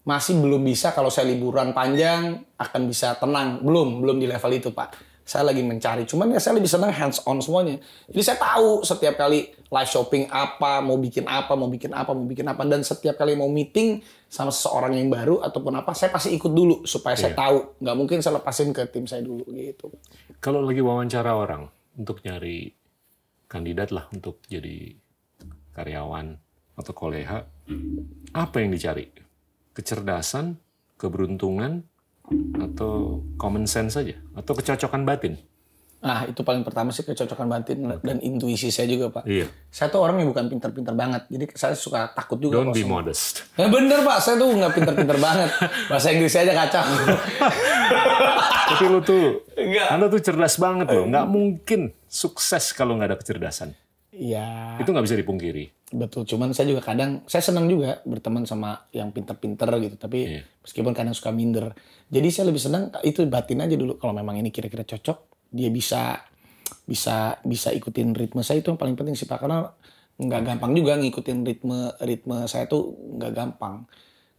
Speaker 1: masih belum bisa kalau saya liburan panjang akan bisa tenang belum belum di level itu pak saya lagi mencari cuman ya saya lebih senang hands on semuanya jadi saya tahu setiap kali live shopping apa, mau bikin apa, mau bikin apa, mau bikin apa. Dan setiap kali mau meeting sama seseorang yang baru ataupun apa, saya pasti ikut dulu supaya yeah. saya iya. tahu. Nggak mungkin saya lepasin ke tim saya dulu gitu. Kalau lagi wawancara orang
Speaker 2: untuk nyari kandidat lah untuk jadi karyawan atau koleha, apa yang dicari? Kecerdasan, keberuntungan, atau common sense saja, atau kecocokan batin? nah itu paling
Speaker 1: pertama sih kecocokan batin okay. dan intuisi saya juga, Pak. Iya. Saya tuh orang yang bukan pinter-pinter banget. Jadi saya suka takut juga. Don't be sama. modest. Nah, bener, Pak. Saya tuh nggak pinter-pinter banget. Bahasa Inggris aja
Speaker 2: kacau. Tapi lu tuh, Enggak. Anda tuh cerdas banget loh. Eh. Nggak mungkin sukses kalau nggak ada kecerdasan.
Speaker 1: Iya. Itu
Speaker 2: nggak bisa dipungkiri. Betul. Cuman
Speaker 1: saya juga kadang, saya senang juga berteman sama yang pinter-pinter gitu. Tapi iya. meskipun kadang suka minder. Jadi saya lebih senang itu batin aja dulu. Kalau memang ini kira-kira cocok, dia bisa bisa bisa ikutin ritme saya itu yang paling penting sih pak karena nggak gampang juga ngikutin ritme ritme saya tuh nggak gampang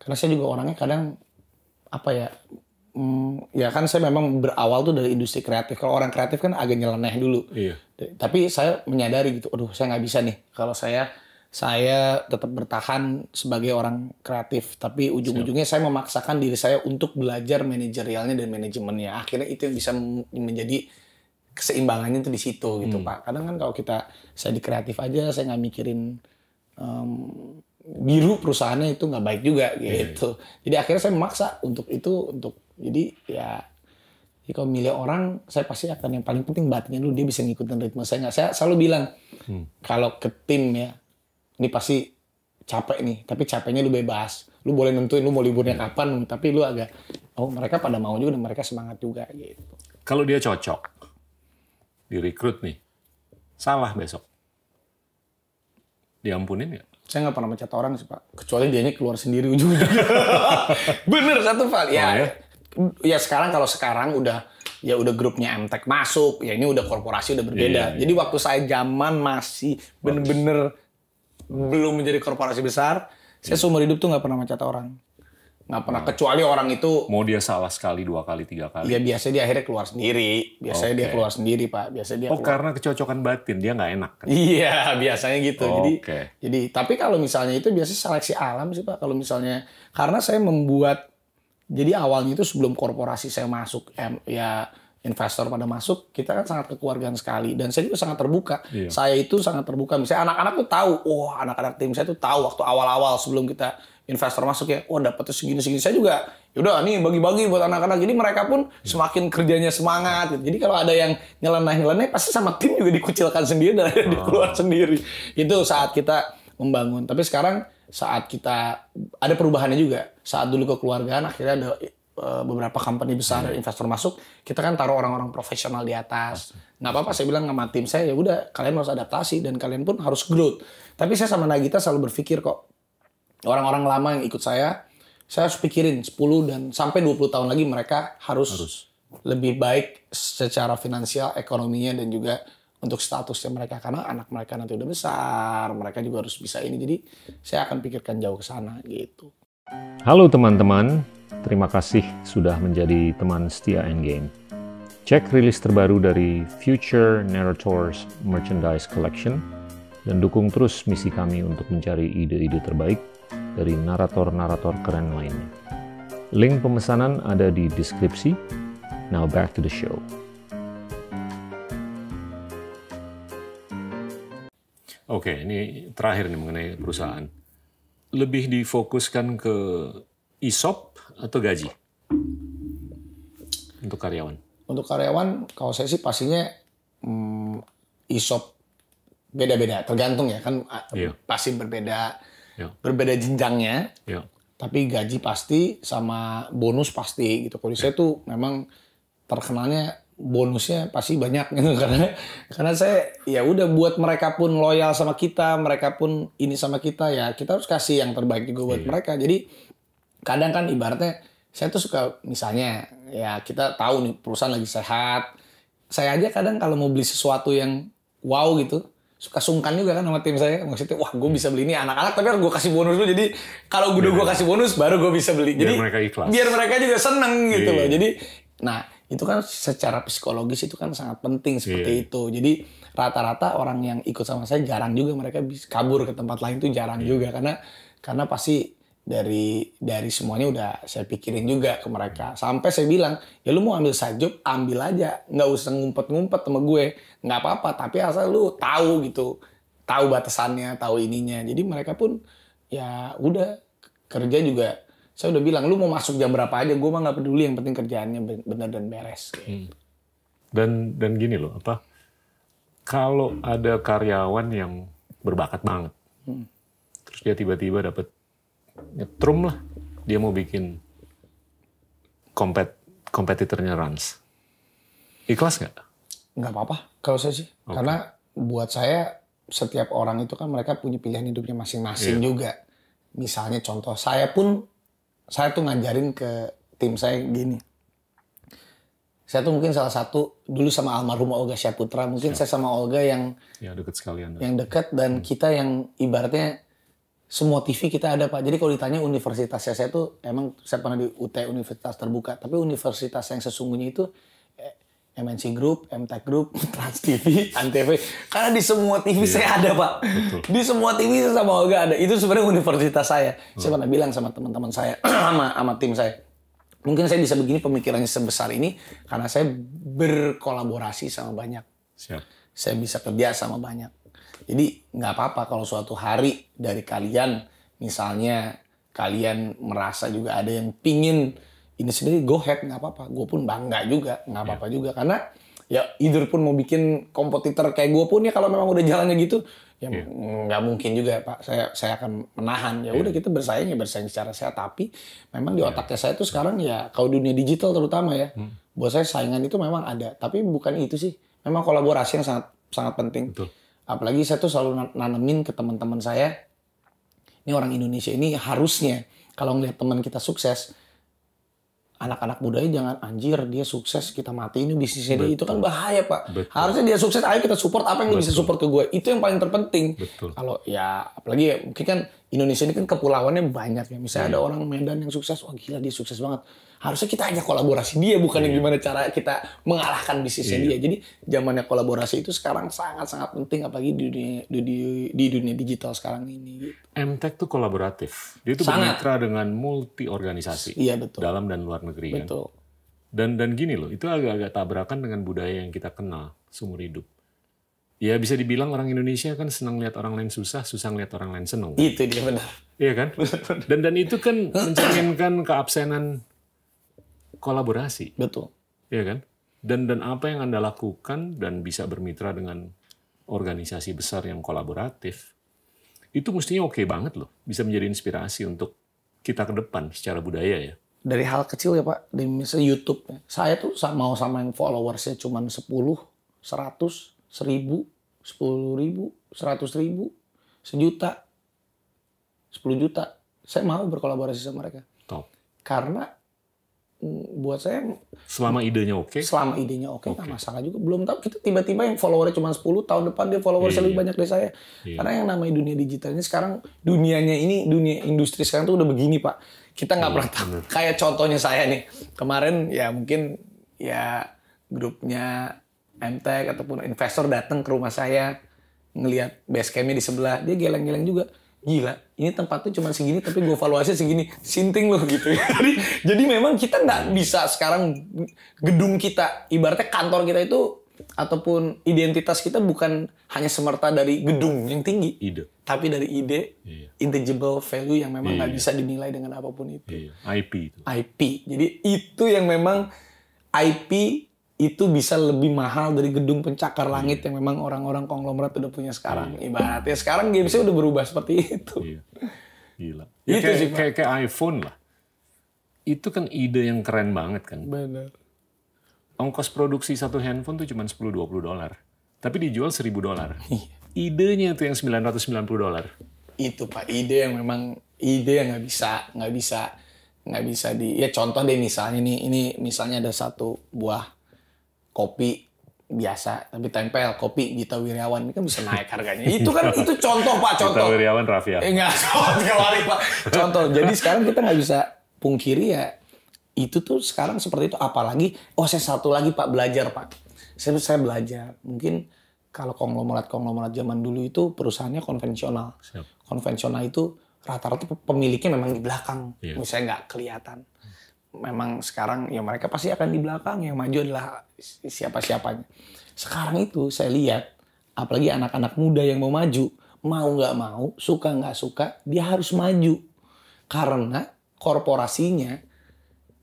Speaker 1: karena saya juga orangnya kadang apa ya hmm, ya kan saya memang berawal tuh dari industri kreatif. Kalau orang kreatif kan agak nyeleneh dulu. Iya. Tapi saya menyadari gitu, aduh saya nggak bisa nih kalau saya saya tetap bertahan sebagai orang kreatif. Tapi ujung-ujungnya saya memaksakan diri saya untuk belajar manajerialnya dan manajemennya. Akhirnya itu yang bisa menjadi keseimbangannya itu di situ gitu hmm. pak. Kadang kan kalau kita saya di kreatif aja saya nggak mikirin um, biru perusahaannya itu nggak baik juga iya, iya. gitu. Yeah. Jadi akhirnya saya memaksa untuk itu untuk jadi ya jadi kalau milih orang, saya pasti akan yang paling penting batinnya dulu dia bisa ngikutin ritme saya nggak. Saya selalu bilang hmm. kalau ke tim ya, ini pasti capek nih, tapi capeknya lu bebas. Lu boleh nentuin lu mau liburnya iya. kapan, tapi lu agak oh mereka pada mau juga dan mereka semangat juga gitu.
Speaker 2: Kalau dia cocok, direkrut nih, salah besok. Diampunin nggak? Saya nggak pernah mencat orang sih Pak, kecuali dianya keluar sendiri ujungnya. Bener satu Pak. Ya, oh,
Speaker 1: ya? ya sekarang kalau sekarang udah ya udah grupnya Mtek masuk, ya ini udah korporasi udah berbeda. Iya, iya. Jadi waktu saya zaman masih bener-bener belum menjadi korporasi besar, saya iya. seumur hidup tuh nggak pernah mencat orang nggak pernah hmm. kecuali orang itu mau dia salah sekali dua kali tiga kali ya biasanya dia akhirnya keluar sendiri biasanya okay. dia keluar sendiri pak biasanya dia oh keluar. karena
Speaker 2: kecocokan batin dia nggak enak kan?
Speaker 1: iya biasanya gitu okay. jadi jadi tapi kalau misalnya itu biasanya seleksi alam sih pak kalau misalnya karena saya membuat jadi awalnya itu sebelum korporasi saya masuk ya investor pada masuk, kita kan sangat kekeluargaan sekali dan saya juga sangat terbuka. Iya. Saya itu sangat terbuka. Misalnya anak-anak tuh tahu, wah oh, anak-anak tim saya tuh tahu waktu awal-awal sebelum kita investor masuk ya, wah dapatnya segini-segini. Saya juga, yaudah nih bagi-bagi buat anak-anak. Jadi mereka pun semakin kerjanya semangat. Gitu. Jadi kalau ada yang nyeleneh-nyeleneh, pasti sama tim juga dikucilkan sendiri dan oh. dikeluar sendiri. Itu saat kita membangun. Tapi sekarang saat kita, ada perubahannya juga. Saat dulu kekeluargaan, akhirnya ada eh, beberapa company besar hmm. investor masuk, kita kan taruh orang-orang profesional di atas. Nggak apa-apa, saya bilang sama tim saya, ya udah kalian harus adaptasi dan kalian pun harus growth. Tapi saya sama Nagita selalu berpikir kok orang-orang lama yang ikut saya, saya harus pikirin 10 dan sampai 20 tahun lagi mereka harus, harus. lebih baik secara finansial, ekonominya dan juga untuk statusnya mereka karena anak mereka nanti udah besar, mereka juga harus bisa ini. Jadi saya akan pikirkan jauh ke sana gitu.
Speaker 2: Halo teman-teman, terima kasih sudah menjadi teman setia Endgame. Cek rilis terbaru dari Future Narrators Merchandise Collection dan dukung terus misi kami untuk mencari ide-ide terbaik dari narator-narator keren lainnya. Link pemesanan ada di deskripsi. Now back to the show. Oke, okay, ini terakhir nih mengenai perusahaan. Lebih difokuskan ke ISOP atau gaji untuk karyawan?
Speaker 1: Untuk karyawan, kalau saya sih pastinya hmm, ISOP beda-beda, tergantung ya kan iya.
Speaker 2: pasti berbeda ya.
Speaker 1: berbeda jenjangnya ya. tapi gaji pasti sama bonus pasti gitu kalau ya. saya tuh memang terkenalnya bonusnya pasti banyak gitu karena karena saya ya udah buat mereka pun loyal sama kita mereka pun ini sama kita ya kita harus kasih yang terbaik juga buat ya. mereka jadi kadang kan ibaratnya saya tuh suka misalnya ya kita tahu nih perusahaan lagi sehat saya aja kadang kalau mau beli sesuatu yang wow gitu suka sungkan juga kan sama tim saya maksudnya wah gue bisa beli ini anak-anak tapi harus gue kasih bonus dulu jadi kalau udah gue iya. kasih bonus baru gue bisa beli jadi biar mereka ikhlas biar mereka juga seneng gitu loh iya. jadi nah itu kan secara psikologis itu kan sangat penting seperti yeah. itu jadi rata-rata orang yang ikut sama saya jarang juga mereka kabur ke tempat lain tuh jarang yeah. juga karena karena pasti dari dari semuanya udah saya pikirin juga ke mereka sampai saya bilang ya lu mau ambil job ambil aja nggak usah ngumpet-ngumpet sama gue nggak apa-apa tapi asal lu tahu gitu tahu batasannya tahu ininya jadi mereka pun ya udah kerja juga saya udah bilang lu mau masuk jam berapa aja gue mah nggak peduli yang penting kerjaannya bener dan beres hmm.
Speaker 2: dan dan gini loh apa kalau ada karyawan yang berbakat banget hmm. terus dia tiba-tiba dapat nyetrum lah dia mau bikin kompet kompetitornya Rans. Ikhlas nggak?
Speaker 1: Nggak apa-apa kalau saya sih. Okay. Karena buat saya setiap orang itu kan mereka punya pilihan hidupnya masing-masing yeah. juga. Misalnya contoh saya pun saya tuh ngajarin ke tim saya gini. Saya tuh mungkin salah satu dulu sama almarhum Olga Syaputra, mungkin yeah. saya sama Olga yang
Speaker 2: ya, deket sekalian.
Speaker 1: Yang dekat dan hmm. kita yang ibaratnya semua TV kita ada Pak. Jadi kalau ditanya universitasnya saya tuh emang saya pernah di UT universitas terbuka, tapi universitas yang sesungguhnya itu eh, MNC Group, MTech Group, Trans TV, Antv. Karena di semua TV iya. saya ada, Pak. Betul. Di semua TV saya sama Olga ada. Itu sebenarnya universitas saya. Hmm. Saya pernah bilang sama teman-teman saya, sama, sama tim saya. Mungkin saya bisa begini pemikirannya sebesar ini karena saya berkolaborasi sama banyak. Siap. Saya bisa kerja sama banyak. Jadi nggak apa-apa kalau suatu hari dari kalian misalnya kalian merasa juga ada yang pingin ini sendiri go ahead nggak apa-apa. Gue pun bangga juga nggak iya. apa-apa juga karena ya either pun mau bikin kompetitor kayak gue pun ya kalau memang udah jalannya gitu ya iya. nggak yeah. mungkin juga pak saya saya akan menahan ya udah yeah. kita bersaing ya bersaing secara sehat tapi memang di iya. otaknya saya tuh sekarang ya kalau dunia digital terutama ya hmm. buat saya saingan itu memang ada tapi bukan itu sih memang kolaborasi yang sangat sangat penting Betul apalagi saya tuh selalu nanemin ke teman-teman saya ini orang Indonesia ini harusnya kalau ngelihat teman kita sukses anak-anak budaya jangan anjir dia sukses kita mati ini bisnisnya dia itu kan bahaya pak Betul. harusnya dia sukses ayo kita support apa yang Betul. bisa support ke gue itu yang paling terpenting Betul. kalau ya apalagi ya, mungkin kan Indonesia ini kan kepulauannya banyak ya misalnya ya. ada orang Medan yang sukses wah oh, gila dia sukses banget harusnya kita hanya kolaborasi dia bukan yeah. gimana cara kita mengalahkan bisnisnya yeah. dia. Jadi zamannya kolaborasi itu sekarang sangat-sangat penting apalagi di dunia di, di, dunia digital sekarang ini.
Speaker 2: Gitu. MTech tuh kolaboratif. Dia itu bermitra dengan multi organisasi. Iya betul. Dalam dan luar negeri ya. betul. kan. Dan dan gini loh, itu agak-agak tabrakan dengan budaya yang kita kenal seumur hidup. Ya bisa dibilang orang Indonesia kan senang lihat orang lain susah, susah lihat orang lain senang. Itu dia benar. Iya kan? Dan dan itu kan mencerminkan keabsenan kolaborasi. Betul. Iya kan? Dan dan apa yang Anda lakukan dan bisa bermitra dengan organisasi besar yang kolaboratif itu mestinya oke okay banget loh, bisa menjadi inspirasi untuk kita ke depan secara budaya ya.
Speaker 1: Dari hal kecil ya Pak, di misalnya YouTube, ya. saya tuh mau sama yang followersnya cuma 10, 100, 1000, 10 ribu, 100 ribu, sejuta, 10 juta. Saya mau berkolaborasi sama mereka. Top. Karena buat saya
Speaker 2: selama idenya oke
Speaker 1: okay. selama idenya oke okay, okay. nggak masalah juga belum tahu kita tiba-tiba yang followernya cuma 10 tahun depan dia followers yeah, lebih yeah. banyak dari saya yeah. karena yang namanya dunia digital ini sekarang dunianya ini dunia industri sekarang tuh udah begini pak kita nggak yeah, pernah tahu kayak contohnya saya nih kemarin ya mungkin ya grupnya MTech ataupun investor datang ke rumah saya ngelihat basecampnya di sebelah dia geleng-geleng juga gila ini tempat tuh cuma segini tapi gue valuasi segini sinting loh gitu jadi jadi memang kita nggak bisa sekarang gedung kita ibaratnya kantor kita itu ataupun identitas kita bukan hanya semerta dari gedung yang tinggi ide tapi dari ide iya. intangible value yang memang nggak iya. bisa dinilai dengan apapun itu iya. IP itu IP jadi itu yang memang IP itu bisa lebih mahal dari gedung pencakar langit yeah. yang memang orang-orang konglomerat udah punya sekarang.
Speaker 2: Yeah. Ibaratnya sekarang gamesnya udah berubah seperti itu. Yeah. Gila. Ya, itu kayak, sih, kayak, kayak iPhone lah. Itu kan ide yang keren banget kan. Benar. Ongkos produksi satu handphone tuh cuma 10-20 dolar. Tapi dijual 1000 dolar. Iya. Idenya itu yang 990 dolar. Itu Pak, ide
Speaker 1: yang memang ide yang nggak bisa, nggak bisa, nggak bisa di. Ya contoh deh misalnya ini ini misalnya ada satu buah kopi biasa tapi tempel kopi Gita Wirjawan ini kan bisa naik harganya itu kan itu contoh pak contoh Gita
Speaker 2: Wirjawan Rafia eh, enggak kemarin
Speaker 1: pak contoh jadi sekarang kita nggak bisa pungkiri ya itu tuh sekarang seperti itu apalagi oh saya satu lagi pak belajar pak saya saya belajar mungkin kalau konglomerat konglomerat zaman dulu itu perusahaannya konvensional konvensional itu rata-rata pemiliknya memang di belakang yeah. misalnya nggak kelihatan memang sekarang ya mereka pasti akan di belakang yang maju adalah siapa-siapanya. Sekarang itu saya lihat apalagi anak-anak muda yang mau maju, mau nggak mau, suka nggak suka, dia harus maju karena korporasinya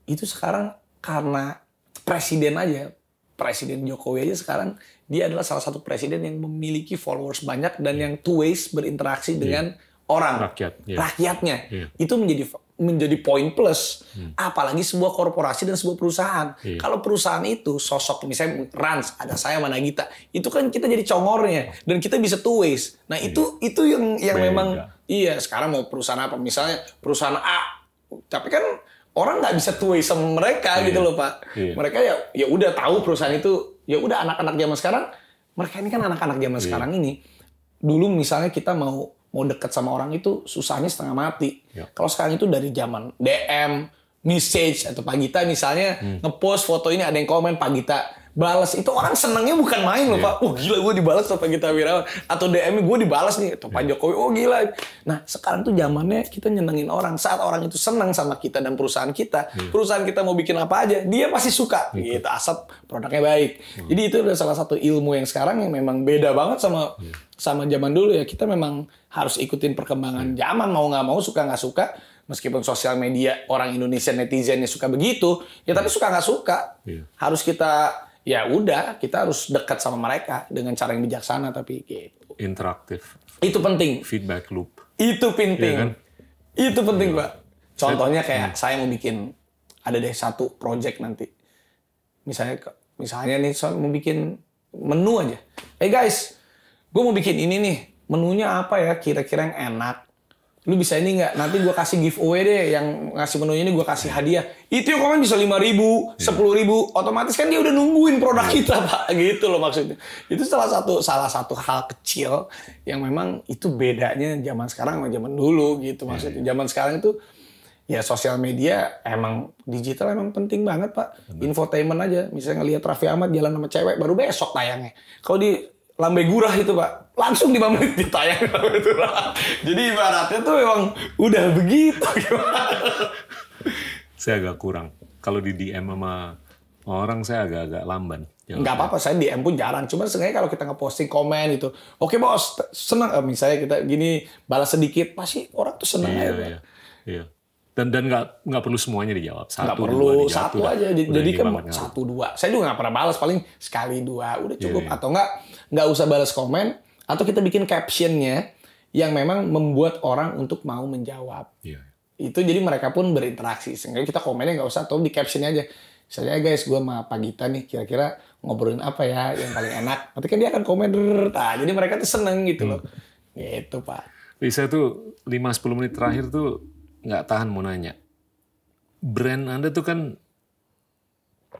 Speaker 1: itu sekarang karena presiden aja Presiden Jokowi aja sekarang dia adalah salah satu presiden yang memiliki followers banyak dan yang two ways berinteraksi yeah. dengan orang rakyat yeah. rakyatnya yeah. itu menjadi menjadi poin plus. Hmm. Apalagi sebuah korporasi dan sebuah perusahaan. Yeah. Kalau perusahaan itu sosok misalnya Rans, ada saya mana kita, itu kan kita jadi congornya dan kita bisa two ways. Nah, yeah. itu itu yang yang Beda. memang iya, sekarang mau perusahaan apa misalnya perusahaan A tapi kan orang nggak bisa two ways sama mereka iya. gitu loh, Pak. Iya. Mereka ya ya udah tahu perusahaan itu ya udah anak-anak zaman sekarang mereka ini kan anak-anak zaman iya. sekarang ini dulu misalnya kita mau mau deket sama orang itu susahnya setengah mati. Ya. Kalau sekarang itu dari zaman DM, message atau Pak Gita misalnya hmm. ngepost foto ini ada yang komen Pak Gita balas itu orang senengnya bukan main loh yeah. pak. oh gila gue dibalas sama kita Wirawan atau DM gue dibalas nih atau Pak iya. Jokowi. Oh gila. Nah sekarang tuh zamannya kita nyenengin orang saat orang itu senang sama kita dan perusahaan kita, yeah. perusahaan kita mau bikin apa aja dia pasti suka. Yeah. Gitu asap produknya baik. Yeah. Jadi itu adalah salah satu ilmu yang sekarang yang memang beda banget sama yeah. sama zaman dulu ya kita memang harus ikutin perkembangan yeah. zaman mau nggak mau suka nggak suka meskipun sosial media orang Indonesia netizennya suka begitu ya iya. tapi suka nggak suka yeah. harus kita ya udah kita harus dekat sama mereka dengan cara yang bijaksana tapi gitu.
Speaker 2: Interaktif. Itu penting. Feedback loop. Itu penting. Ya kan?
Speaker 1: Itu penting, iya. Pak. Contohnya kayak hmm. saya mau bikin ada deh satu project nanti. Misalnya misalnya nih saya mau bikin menu aja. Eh hey guys, gue mau bikin ini nih. Menunya apa ya kira-kira yang enak? lu bisa ini nggak nanti gue kasih giveaway deh yang ngasih menunya ini gue kasih hadiah itu yang komen bisa lima ribu iya. sepuluh ribu otomatis kan dia udah nungguin produk iya. kita pak gitu loh maksudnya itu salah satu salah satu hal kecil yang memang itu bedanya zaman sekarang sama zaman dulu gitu maksudnya iya, zaman sekarang itu ya sosial media emang digital emang penting banget pak infotainment aja misalnya ngelihat Raffi Ahmad jalan sama cewek baru besok tayangnya kalau di lambe gurah itu pak langsung di menit ditayang jadi ibaratnya tuh memang
Speaker 2: udah begitu saya agak kurang kalau di DM sama orang saya agak-agak lamban nggak apa-apa saya DM pun jarang cuman sengaja kalau kita
Speaker 1: ngeposting komen itu, oke bos seneng. Eh, misalnya kita gini balas sedikit pasti orang tuh seneng iya, ya, iya.
Speaker 2: Iya dan dan nggak nggak perlu semuanya dijawab satu gak perlu dua dijawab, satu udah, aja udah jadi kan satu
Speaker 1: dua saya juga nggak pernah balas paling sekali dua udah iya, cukup yeah. atau nggak nggak usah balas komen atau kita bikin captionnya yang memang membuat orang untuk mau menjawab yeah. itu jadi mereka pun berinteraksi sehingga kita komennya nggak usah atau di captionnya aja saya eh, guys gue sama Pak Gita nih kira-kira ngobrolin apa ya yang paling enak nanti kan dia akan komen
Speaker 2: nah, jadi mereka tuh seneng gitu hmm. loh hmm. gitu pak Lisa tuh 5-10 menit terakhir tuh nggak tahan mau nanya. Brand Anda tuh kan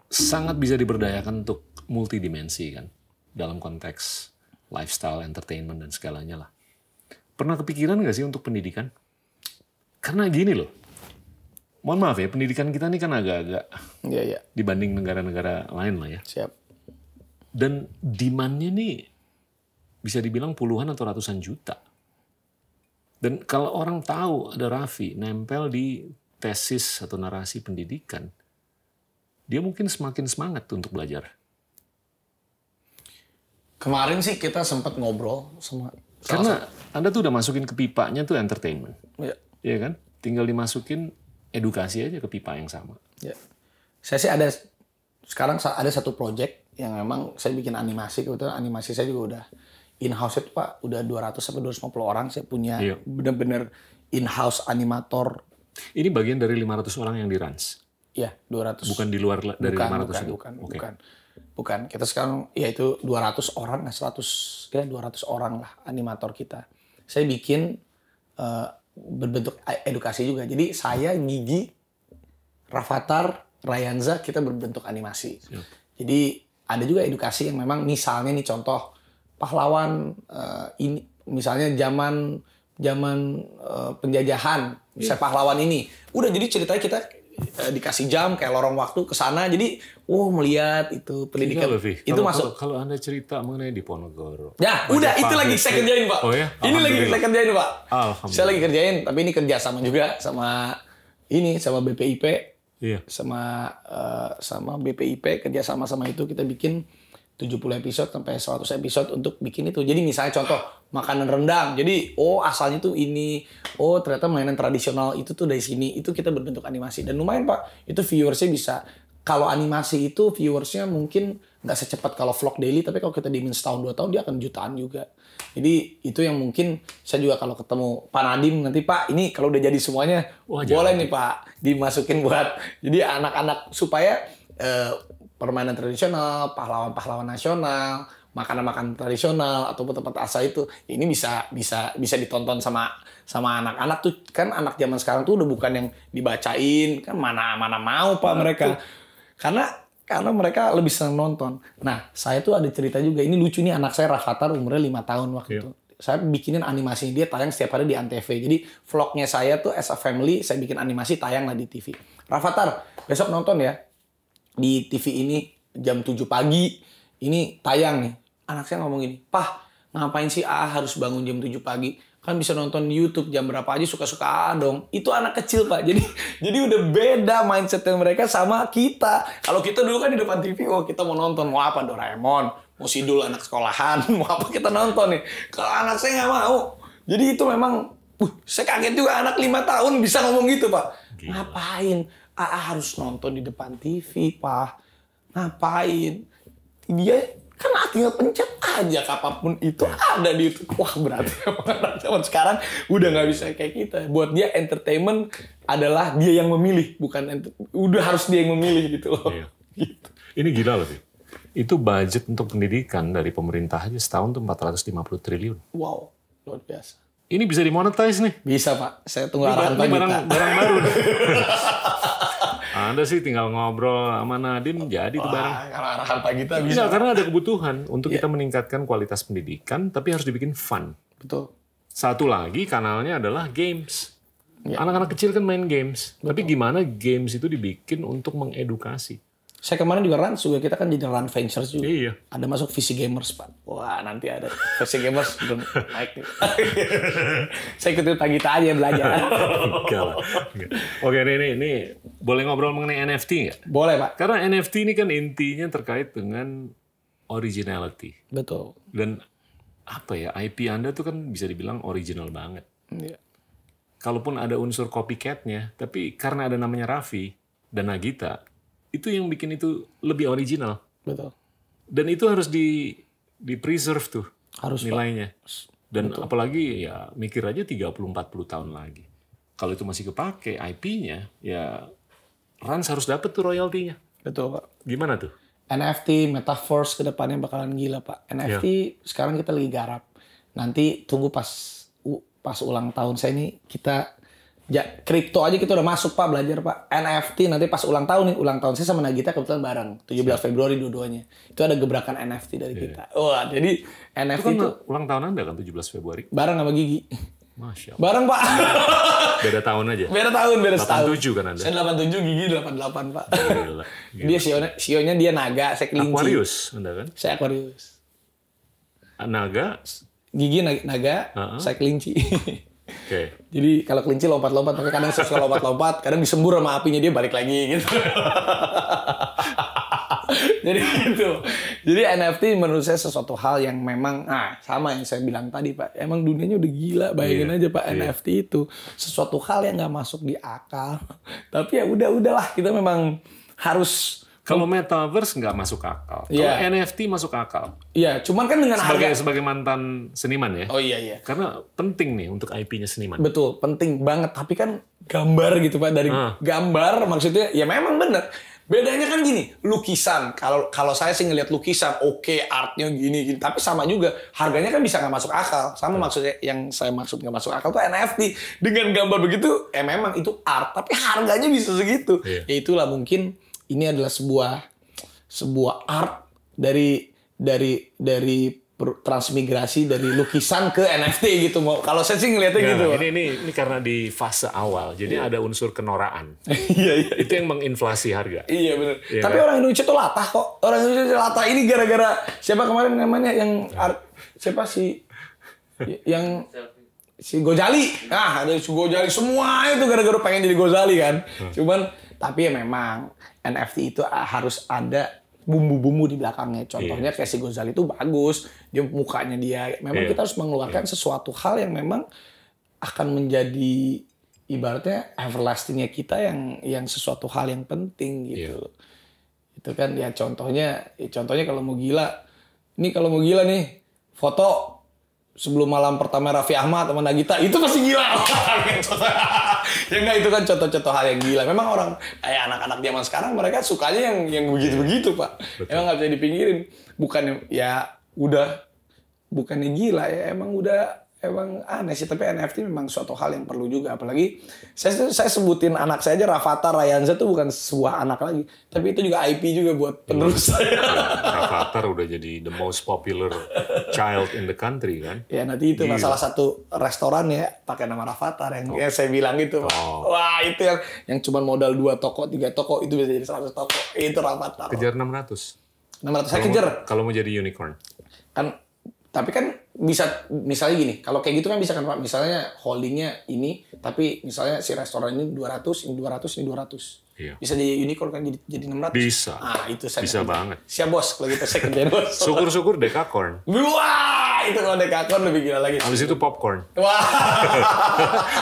Speaker 2: sangat bisa diberdayakan untuk multidimensi kan dalam konteks lifestyle, entertainment dan segalanya lah. Pernah kepikiran nggak sih untuk pendidikan? Karena gini loh, mohon maaf ya, pendidikan kita ini kan agak-agak ya, ya. dibanding negara-negara lain lah ya. Siap. Dan demand-nya nih bisa dibilang puluhan atau ratusan juta. Dan kalau orang tahu ada Raffi nempel di tesis atau narasi pendidikan, dia mungkin semakin semangat untuk belajar.
Speaker 1: Kemarin sih kita sempat ngobrol sama karena
Speaker 2: Anda tuh udah masukin ke pipanya tuh entertainment. Iya. Iya kan? Tinggal dimasukin edukasi aja ke pipa yang sama. Iya. Saya
Speaker 1: sih ada sekarang ada satu project yang memang saya bikin animasi kebetulan animasi saya juga udah in-house itu Pak udah 200 sampai 250 orang saya punya iya. benar-benar in-house animator. Ini bagian dari 500 orang yang di runs. Iya, 200. Bukan di luar dari bukan, 500 bukan, itu. Bukan, okay. bukan. Bukan. Kita sekarang yaitu 200 orang, 100 kira 200 orang lah animator kita. Saya bikin uh, berbentuk e-, edukasi juga. Jadi saya Gigi Rafathar ryanza kita berbentuk animasi. Siap. Jadi ada juga edukasi yang memang misalnya nih contoh pahlawan uh, ini misalnya zaman zaman uh, penjajahan yeah. Iya. pahlawan ini udah jadi ceritanya kita eh, dikasih jam kayak lorong waktu ke sana jadi wow oh, melihat itu pendidikan iya, itu kalau, masuk
Speaker 2: kalau, kalau anda cerita mengenai di Diponegoro ya udah itu lagi gitu. saya kerjain pak oh, ya? ini lagi saya
Speaker 1: kerjain pak saya lagi kerjain tapi ini kerja sama juga sama ini sama BPIP iya. sama uh, sama BPIP kerja sama sama itu kita bikin 70 episode sampai 100 episode untuk bikin itu. Jadi misalnya contoh makanan rendang. Jadi oh asalnya tuh ini, oh ternyata mainan tradisional itu tuh dari sini. Itu kita berbentuk animasi dan lumayan Pak. Itu viewersnya bisa kalau animasi itu viewersnya mungkin nggak secepat kalau vlog daily tapi kalau kita dimin setahun dua tahun dia akan jutaan juga jadi itu yang mungkin saya juga kalau ketemu Pak Nadim nanti Pak ini kalau udah jadi semuanya Wah, boleh nih Pak dimasukin buat jadi anak-anak supaya eh, permainan tradisional, pahlawan-pahlawan nasional, makanan-makanan tradisional ataupun tempat asa itu ini bisa bisa bisa ditonton sama sama anak-anak tuh kan anak zaman sekarang tuh udah bukan yang dibacain kan mana mana mau pak mereka karena karena mereka lebih senang nonton. Nah saya tuh ada cerita juga ini lucu nih anak saya Rafathar umurnya lima tahun waktu iya. itu saya bikinin animasi dia tayang setiap hari di Antv. Jadi vlognya saya tuh as a family saya bikin animasi tayang lah di TV. Rafathar besok nonton ya di TV ini jam 7 pagi ini tayang nih. Anak saya ngomong gini, "Pah, ngapain sih A harus bangun jam 7 pagi? Kan bisa nonton YouTube jam berapa aja suka-suka A dong." Itu anak kecil, Pak. Jadi jadi udah beda mindset mereka sama kita. Kalau kita dulu kan di depan TV, oh kita mau nonton mau apa Doraemon, mau sidul anak sekolahan, mau apa kita nonton nih. Kalau anak saya nggak mau. Jadi itu memang, uh, saya kaget juga anak lima tahun bisa ngomong gitu, Pak. Ngapain? AA harus nonton di depan TV, Pak. Ngapain? Dia kan tinggal pencet aja apapun itu ada di itu. Wah berarti zaman sekarang udah nggak bisa kayak kita. Buat dia entertainment adalah dia yang memilih, bukan udah harus dia yang memilih gitu loh. Iya.
Speaker 2: Gitu. Ini gila loh, itu budget untuk pendidikan dari pemerintah aja setahun tuh 450 triliun.
Speaker 1: Wow, luar biasa.
Speaker 2: Ini bisa dimonetize nih? Bisa pak, saya tunggu arahan Pak Barang, barang baru. Anda sih tinggal ngobrol sama Nadim jadi itu barang. arahan bisa. karena ada kebutuhan untuk yeah. kita meningkatkan kualitas pendidikan, tapi harus dibikin fun. Betul. Satu lagi kanalnya adalah games. Iya. Anak-anak yeah. kecil kan main games, Betul. tapi gimana games itu dibikin untuk mengedukasi? Saya kemarin juga run juga kita kan jadi run ventures juga. Iya. Ada masuk visi gamers pak. Wah nanti ada visi gamers belum naik. saya ikut pagi aja ya belajar. Enggak lah. Oke ini, ini ini boleh ngobrol mengenai NFT nggak? Boleh pak. Karena NFT ini kan intinya terkait dengan originality. Betul. Dan apa ya IP Anda tuh kan bisa dibilang original banget. Iya. Kalaupun ada unsur copycatnya, tapi karena ada namanya Raffi dan Nagita, itu yang bikin itu lebih original. Betul. Dan itu harus di di preserve tuh harus nilainya. Dan Betul. apalagi ya mikir aja 30 40 tahun lagi. Kalau itu masih kepake IP-nya ya Rans harus dapat tuh royaltinya. Betul, Pak. Gimana tuh? NFT, Metaverse ke depannya bakalan gila, Pak. NFT yeah.
Speaker 1: sekarang kita lagi garap. Nanti tunggu pas pas ulang tahun saya ini kita ya kripto aja kita udah masuk Pak belajar Pak. NFT nanti pas ulang tahun nih, ulang tahun saya sama Nagita kebetulan bareng 17 Februari dua-duanya. Itu ada gebrakan NFT dari yeah. kita.
Speaker 2: Wah, jadi NFT itu, kan ulang tahun Anda kan 17 Februari.
Speaker 1: Bareng sama Gigi.
Speaker 2: Masya Allah. Bareng Pak. Beda tahun aja. Beda tahun, beda 87 tahun. tujuh kan Anda.
Speaker 1: Saya tujuh Gigi delapan delapan Pak. Gila, Dia sionya, sionya dia naga, saya kelinci. Aquarius
Speaker 2: Anda kan? Saya Aquarius.
Speaker 1: Naga? Gigi naga, naga uh -huh. saya kelinci. Okay. Jadi kalau kelinci lompat-lompat, tapi kadang suka lompat-lompat, kadang disembur sama apinya dia balik lagi gitu. Jadi itu. Jadi NFT menurut saya sesuatu hal yang memang ah sama yang saya bilang tadi Pak. Emang dunianya udah gila, bayangin yeah. aja Pak yeah. NFT itu sesuatu hal yang nggak masuk di akal. Tapi ya udah udahlah kita memang harus
Speaker 2: kalau metaverse nggak masuk akal. Kalau yeah. NFT masuk akal. Iya, yeah, cuman kan dengan sebagai, harga sebagai mantan seniman ya. Oh iya iya. Karena penting nih untuk IP-nya seniman. Betul, penting banget.
Speaker 1: Tapi kan gambar gitu Pak dari ah. gambar maksudnya ya memang benar. Bedanya kan gini, lukisan. Kalau kalau saya sih ngelihat lukisan, oke okay, artnya gini, gini, tapi sama juga harganya kan bisa nggak masuk akal. Sama maksudnya yang saya maksud nggak masuk akal tuh NFT. Dengan gambar begitu, Eh memang itu art, tapi harganya bisa segitu. Yeah. Ya itulah mungkin ini adalah sebuah sebuah art dari dari dari transmigrasi dari lukisan ke NFT gitu mau kalau saya sih ngeliatnya ya, gitu ini,
Speaker 2: ini ini karena di fase awal jadi yeah. ada unsur kenoraan iya, iya, iya, itu yang menginflasi harga iya benar ya, tapi kan?
Speaker 1: orang Indonesia tuh latah kok orang Indonesia latah ini gara-gara siapa kemarin namanya yang art, siapa si yang si Gojali Ah ada si Gojali semua itu gara-gara pengen jadi Gojali kan hmm. cuman tapi ya memang NFT itu ah, harus ada bumbu-bumbu di belakangnya. Iya. Contohnya yeah. kayak si itu bagus, dia mukanya dia. Memang yeah. kita harus mengeluarkan yeah. sesuatu hal yang memang akan menjadi ibaratnya everlastingnya kita yang yang sesuatu hal yang penting gitu. Yeah. Itu kan ya contohnya, ya contohnya kalau mau gila, ini kalau mau gila nih foto sebelum malam pertama Raffi Ahmad sama Nagita itu pasti gila. Gitu ya enggak itu kan contoh-contoh hal yang gila. Memang orang kayak anak-anak zaman sekarang mereka sukanya yang yang begitu-begitu, Pak. Betul. Emang nggak bisa dipinggirin. Bukan ya udah bukannya gila ya, emang udah emang aneh sih tapi NFT memang suatu hal yang perlu juga apalagi saya saya sebutin anak saya aja Rafata Rayanza tuh bukan sebuah anak lagi tapi itu juga IP juga buat iya.
Speaker 2: penerus hmm. saya Rafata udah jadi the most popular child in the country kan
Speaker 1: ya nanti itu yeah. Iya. salah satu restoran ya pakai nama Rafata yang oh. ya saya bilang itu. oh. wah itu yang yang cuma modal dua toko tiga toko itu bisa jadi 100 toko itu Rafata
Speaker 2: kejar 600 600 saya kejar kalau mau jadi unicorn kan
Speaker 1: tapi kan bisa misalnya gini, kalau kayak gitu kan bisa kan Pak, misalnya holdingnya ini, tapi misalnya si restoran ini 200, ini 200, ini 200. Iya. Bisa jadi unicorn kan jadi, jadi 600. Bisa. Ah, itu saya. Bisa
Speaker 2: banget. Siap bos, kalau kita gitu second gen ya, bos. Syukur-syukur dekakorn. Wah, itu kalau dekakorn lebih gila lagi. Habis itu popcorn.
Speaker 1: Wah.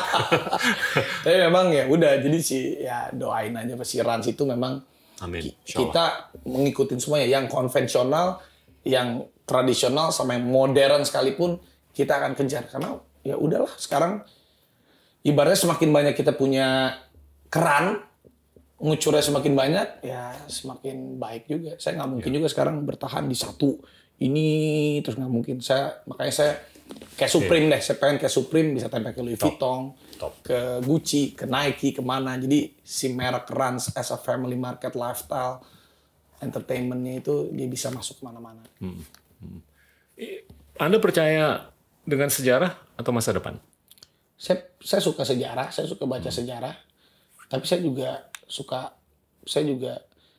Speaker 1: tapi memang ya udah, jadi si ya doain aja si Rans itu memang Amin. kita mengikuti semuanya yang konvensional, yang tradisional sama yang modern sekalipun kita akan kejar karena ya udahlah sekarang ibaratnya semakin banyak kita punya keran ngucurnya semakin banyak ya semakin baik juga saya nggak mungkin ya. juga sekarang bertahan di satu ini terus nggak mungkin saya makanya saya kayak Supreme ya. deh saya pengen kayak Supreme bisa tempel ke Louis Vuitton Top. ke Gucci ke Nike kemana jadi si merek runs as a family market lifestyle entertainmentnya itu dia bisa masuk mana mana
Speaker 2: Hmm. Hmm. Anda percaya dengan sejarah atau masa depan? Saya, saya suka sejarah,
Speaker 1: saya suka baca hmm. sejarah, tapi saya juga suka, saya juga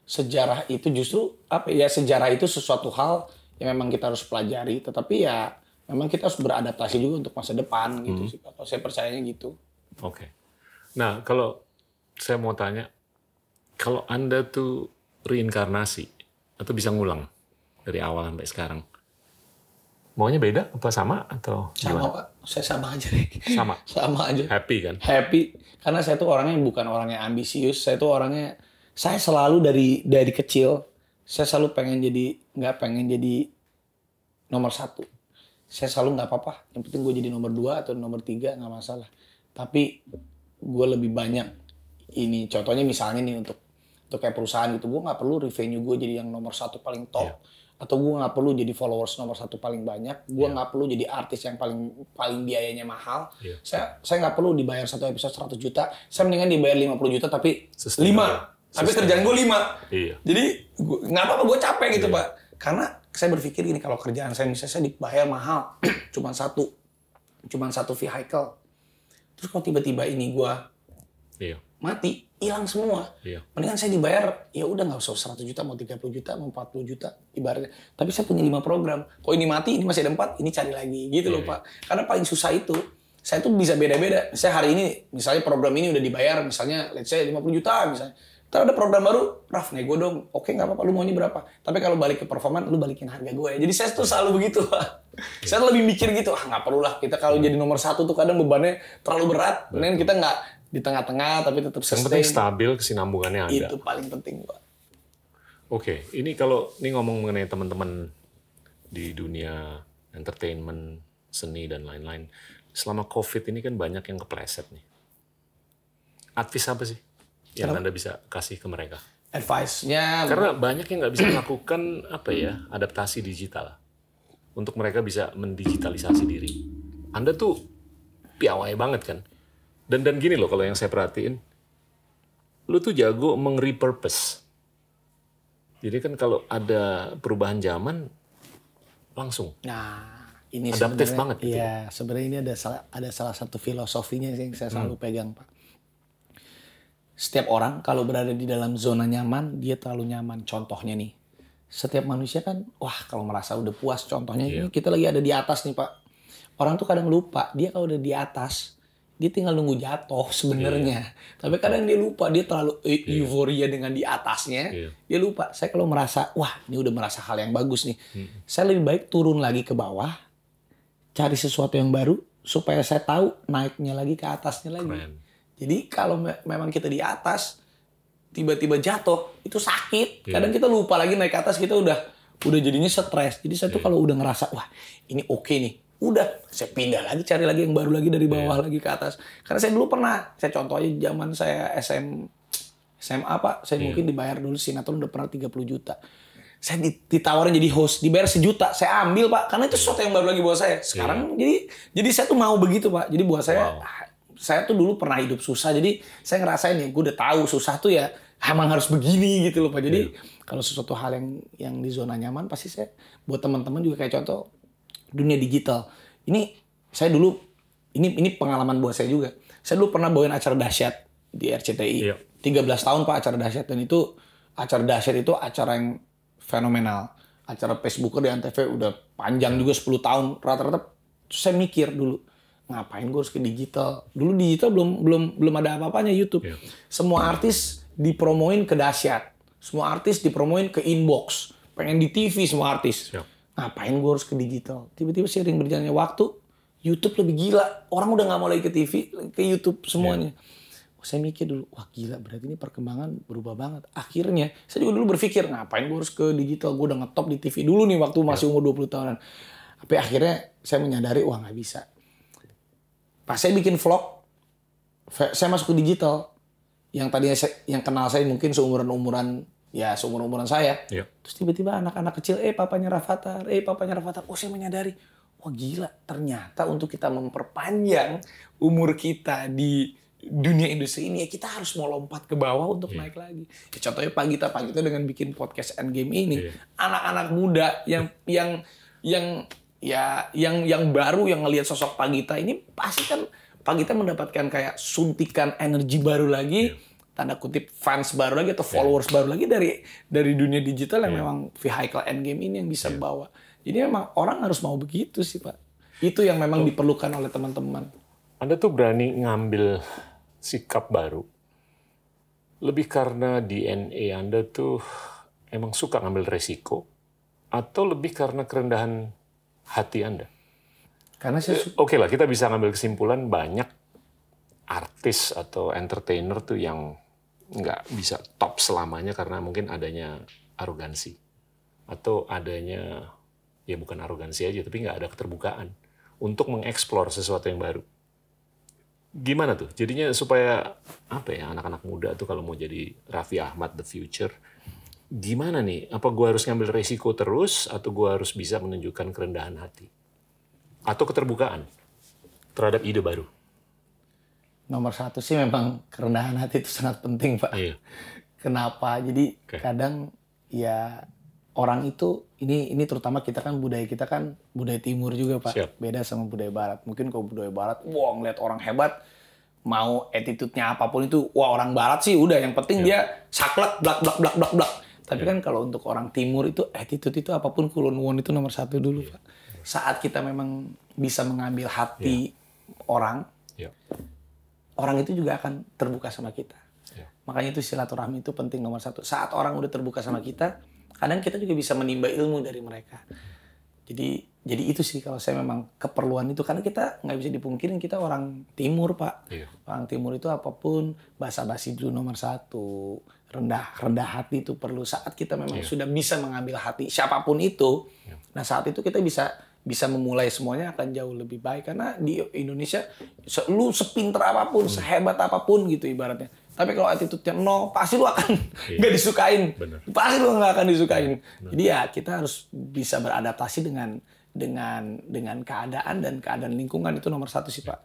Speaker 1: sejarah itu justru apa ya sejarah itu sesuatu hal yang memang kita harus pelajari, tetapi ya memang kita harus beradaptasi juga untuk masa depan gitu hmm. sih. Kalau saya percayanya gitu.
Speaker 2: Oke. Okay. Nah kalau saya mau tanya, kalau anda tuh reinkarnasi atau bisa ngulang, dari awal sampai sekarang? Maunya beda apa sama atau sama gimana? Pak? Saya sama aja deh. Sama. sama aja. Happy kan? Happy
Speaker 1: karena saya tuh orangnya bukan orangnya ambisius, saya tuh orangnya saya selalu dari dari kecil saya selalu pengen jadi nggak pengen jadi nomor satu. Saya selalu nggak apa-apa. Yang penting gue jadi nomor dua atau nomor tiga nggak masalah. Tapi gue lebih banyak ini contohnya misalnya nih untuk untuk kayak perusahaan gitu gue nggak perlu revenue gue jadi yang nomor satu paling top yeah atau gue nggak perlu jadi followers nomor satu paling banyak gue iya. nggak yeah. perlu jadi artis yang paling paling biayanya mahal yeah. saya saya nggak perlu dibayar satu episode 100 juta saya mendingan dibayar 50 juta tapi lima tapi kerjaan gue lima yeah. jadi nggak apa-apa gue capek gitu iya. pak karena saya berpikir gini kalau kerjaan saya misalnya saya dibayar mahal cuma satu cuma satu vehicle terus kalau tiba-tiba ini gue yeah. mati hilang semua. Iya. Mendingan saya dibayar, ya udah nggak usah 100 juta, mau 30 juta, mau 40 juta, ibaratnya. Tapi saya punya lima program. Kok ini mati, ini masih ada empat ini cari lagi. Gitu iya, loh Pak. Iya. Karena paling susah itu, saya tuh bisa beda-beda. Saya hari ini, misalnya program ini udah dibayar, misalnya let's say 50 juta misalnya. Ntar ada program baru, Raf nego dong. Oke nggak apa-apa, lu mau ini berapa? Tapi kalau balik ke performa, lu balikin harga gue. Jadi saya tuh selalu begitu. Pak. Iya. saya lebih mikir gitu, ah nggak perlu lah. Kita kalau iya. jadi nomor satu tuh kadang bebannya terlalu berat. Mending kita nggak di tengah-tengah tapi tetap sustain. Yang penting stabil
Speaker 2: kesinambungannya ada. Itu
Speaker 1: paling penting, Pak.
Speaker 2: Oke, okay. ini kalau ini ngomong mengenai teman-teman di dunia entertainment, seni dan lain-lain. Selama Covid ini kan banyak yang kepleset nih. Advice apa sih yang Kenapa? Anda bisa kasih ke mereka? Advice-nya karena banyak yang nggak bisa melakukan apa ya, adaptasi digital. Untuk mereka bisa mendigitalisasi diri. Anda tuh piawai banget kan? Dan dan gini loh kalau yang saya perhatiin, lu tuh jago meng-repurpose. Jadi kan kalau ada perubahan zaman langsung. Nah, ini adaptif banget
Speaker 1: gitu. Iya, sebenarnya ini ada salah, ada salah satu filosofinya yang saya selalu hmm. pegang, Pak. Setiap orang kalau berada di dalam zona nyaman, dia terlalu nyaman. Contohnya nih, setiap manusia kan, wah kalau merasa udah puas, contohnya yeah. ini kita lagi ada di atas nih, Pak. Orang tuh kadang lupa, dia kalau udah di atas, dia tinggal nunggu jatuh sebenarnya. Yeah. Tapi kadang dia lupa, dia terlalu e euforia dengan di atasnya. Yeah. Dia lupa. Saya kalau merasa, wah, ini udah merasa hal yang bagus nih. Mm. Saya lebih baik turun lagi ke bawah, cari sesuatu yang baru supaya saya tahu naiknya lagi ke atasnya lagi. Keren. Jadi kalau me memang kita di atas tiba-tiba jatuh, itu sakit. Yeah. Kadang kita lupa lagi naik ke atas, kita udah udah jadinya stres. Jadi saya yeah. tuh iya. kalau udah ngerasa, wah, ini oke okay nih udah saya pindah lagi cari lagi yang baru lagi dari iya. bawah yeah. lagi ke atas karena saya dulu pernah saya contoh aja zaman saya SM SMA pak saya yeah. mungkin dibayar dulu sinetron udah pernah 30 juta saya ditawarin jadi host dibayar sejuta saya ambil pak karena itu sesuatu yang baru lagi buat saya sekarang yeah. jadi jadi saya tuh mau begitu pak jadi buat saya wow. Ah, saya tuh dulu pernah hidup susah jadi saya ngerasain ya gue udah tahu susah tuh ya emang harus begini gitu loh pak jadi yeah. kalau sesuatu hal yang yang di zona nyaman pasti saya buat teman-teman juga kayak contoh dunia digital. Ini saya dulu ini ini pengalaman buat saya juga. Saya dulu pernah bawain acara dahsyat di RCTI. Iya. 13 tahun Pak acara dahsyat dan itu acara dahsyat itu acara yang fenomenal. Acara Facebooker di Antv udah panjang juga 10 tahun rata-rata. Saya mikir dulu ngapain gue harus ke digital. Dulu digital belum belum belum ada apa-apanya YouTube. Iya. Semua artis dipromoin ke dahsyat. Semua artis dipromoin ke inbox. Pengen di TV semua artis. Siap ngapain gue harus ke digital? Tiba-tiba sering berjalannya waktu, YouTube lebih gila. Orang udah nggak mau lagi ke TV, ke YouTube semuanya. Yeah. Oh, saya mikir dulu, wah gila berarti ini perkembangan berubah banget. Akhirnya saya juga dulu berpikir, ngapain gue harus ke digital? Gue udah ngetop di TV dulu nih waktu masih yeah. umur 20 tahunan. Tapi akhirnya saya menyadari, wah nggak bisa. Pas saya bikin vlog, saya masuk ke digital. Yang tadinya saya, yang kenal saya mungkin seumuran-umuran ya seumur umuran saya. Iya. Terus tiba-tiba anak-anak kecil, eh papanya Rafathar, eh papanya Rafathar. Oh saya menyadari, wah gila ternyata untuk kita memperpanjang umur kita di dunia industri ini ya kita harus mau lompat ke bawah untuk yeah. naik lagi. Ya, contohnya Pak Gita, Pak Gita dengan bikin podcast and game ini, iya. anak-anak yeah. muda yang yang yang ya yang yang baru yang ngelihat sosok Pak Gita ini pasti kan Pak Gita mendapatkan kayak suntikan energi baru lagi. Yeah tanda kutip fans baru lagi atau ya. followers yeah. baru lagi dari dari dunia digital yang yeah. memang vehicle end game ini yang bisa yeah. bawa. Jadi memang orang harus mau begitu sih
Speaker 2: pak. Itu yang memang oh. diperlukan oleh teman-teman. Anda tuh berani ngambil sikap baru. Lebih karena DNA Anda tuh emang suka ngambil resiko atau lebih karena kerendahan hati Anda? Karena saya eh, Oke okay lah, kita bisa ngambil kesimpulan banyak artis atau entertainer tuh yang nggak bisa top selamanya karena mungkin adanya arogansi atau adanya ya bukan arogansi aja tapi nggak ada keterbukaan untuk mengeksplor sesuatu yang baru gimana tuh jadinya supaya apa ya anak-anak muda tuh kalau mau jadi Raffi Ahmad the future gimana nih apa gua harus ngambil resiko terus atau gua harus bisa menunjukkan kerendahan hati atau keterbukaan terhadap ide baru
Speaker 1: nomor satu sih memang kerendahan hati itu sangat penting pak. Iya. Kenapa? Jadi okay. kadang ya orang itu ini ini terutama kita kan budaya kita kan budaya timur juga pak. Siap. Beda sama budaya barat. Mungkin kalau budaya barat, wah ngeliat orang hebat mau attitude-nya apapun itu, wah orang barat sih udah yang penting yeah. dia saklek blak blak blak blak blak. Tapi yeah. kan kalau untuk orang timur itu attitude itu apapun kulonwon itu nomor satu dulu yeah. pak. Saat kita memang bisa mengambil hati yeah. orang, yeah orang itu juga akan terbuka sama kita. Ya. Makanya itu silaturahmi itu penting nomor satu. Saat orang udah terbuka sama kita, kadang kita juga bisa menimba ilmu dari mereka. Jadi jadi itu sih kalau saya memang keperluan itu karena kita nggak bisa dipungkirin kita orang timur pak. Iya. Orang timur itu apapun bahasa basi dulu nomor satu rendah rendah hati itu perlu saat kita memang iya. sudah bisa mengambil hati siapapun itu. Iya. Nah saat itu kita bisa bisa memulai semuanya akan jauh lebih baik karena di Indonesia lu sepinter apapun, hmm. sehebat apapun gitu ibaratnya. Tapi kalau attitude-nya nol, pasti lu akan iya. nggak iya. disukain. Bener. Pasti lu nggak akan disukain. Iya, Bener. Jadi ya kita harus bisa beradaptasi dengan dengan dengan keadaan dan keadaan lingkungan itu nomor satu sih, iya. Pak.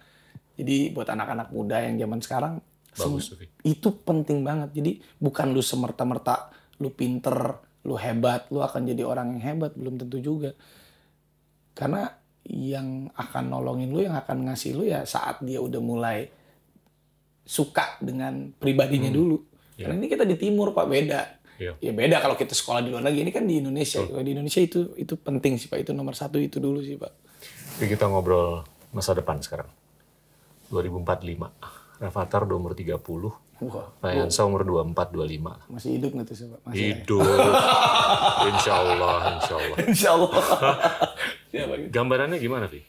Speaker 1: Jadi buat anak-anak muda yang zaman sekarang Bagus, itu penting banget. Jadi bukan lu semerta-merta lu pinter, lu hebat, lu akan jadi orang yang hebat belum tentu juga karena yang akan nolongin lu, yang akan ngasih lu ya saat dia udah mulai suka dengan pribadinya hmm. dulu. Yeah. Karena ini kita di timur Pak beda.
Speaker 3: Yeah. Ya beda kalau kita
Speaker 1: sekolah di luar lagi ini kan di Indonesia. Kalau di Indonesia itu itu penting sih Pak. Itu nomor satu itu dulu sih Pak.
Speaker 2: Jadi kita ngobrol masa depan sekarang. 2045. Rafathar udah umur 30. Wah, Pak Yansa umur 24, 25. Masih hidup nggak tuh Pak? Masih hidup. Ya?
Speaker 3: Insya Allah, insya Allah.
Speaker 2: Insya Allah. Ya, Gambarannya gimana, Vi?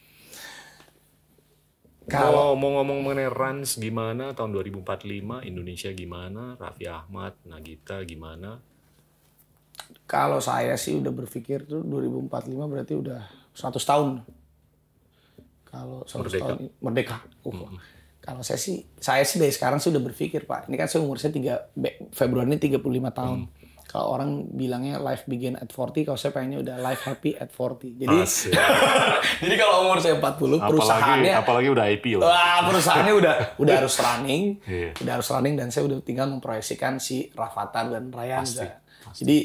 Speaker 1: Kalau mau ngomong mengenai Rans
Speaker 2: gimana tahun 2045, Indonesia gimana, Raffi Ahmad, Nagita gimana?
Speaker 1: Kalau saya sih udah berpikir tuh 2045 berarti udah 100 tahun. Kalau 100 merdeka. tahun merdeka. Uh. -hmm. Kalau saya sih saya sih dari sekarang sih udah berpikir, Pak. Ini kan saya umur saya 3 Februari ini 35 tahun. Mm kalau orang bilangnya life begin at 40, kalau saya pengennya udah life happy at 40. Jadi jadi kalau umur saya 40 apalagi, perusahaannya apalagi udah IPO. Wah, perusahaannya udah udah harus running, yeah. udah harus running dan saya udah tinggal memproyeksikan si Rafathar dan Ryan. Pasti, pasti. Jadi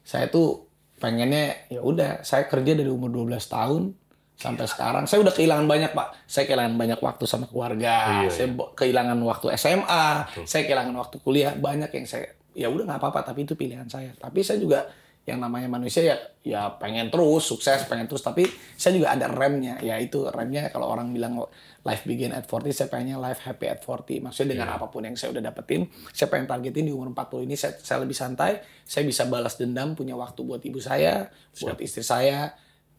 Speaker 1: saya tuh pengennya ya udah saya kerja dari umur 12 tahun sampai iya. sekarang saya udah kehilangan banyak pak saya kehilangan banyak waktu sama keluarga Yeah, saya iya. kehilangan waktu SMA Betul. saya kehilangan waktu kuliah banyak yang saya ya udah nggak apa-apa tapi itu pilihan saya tapi saya juga yang namanya manusia ya ya pengen terus sukses pengen terus tapi saya juga ada remnya ya itu remnya kalau orang bilang life begin at 40 saya pengennya life happy at 40 maksudnya dengan yeah. apapun yang saya udah dapetin saya pengen targetin di umur 40 ini saya, saya lebih santai saya bisa balas dendam punya waktu buat ibu saya buat istri saya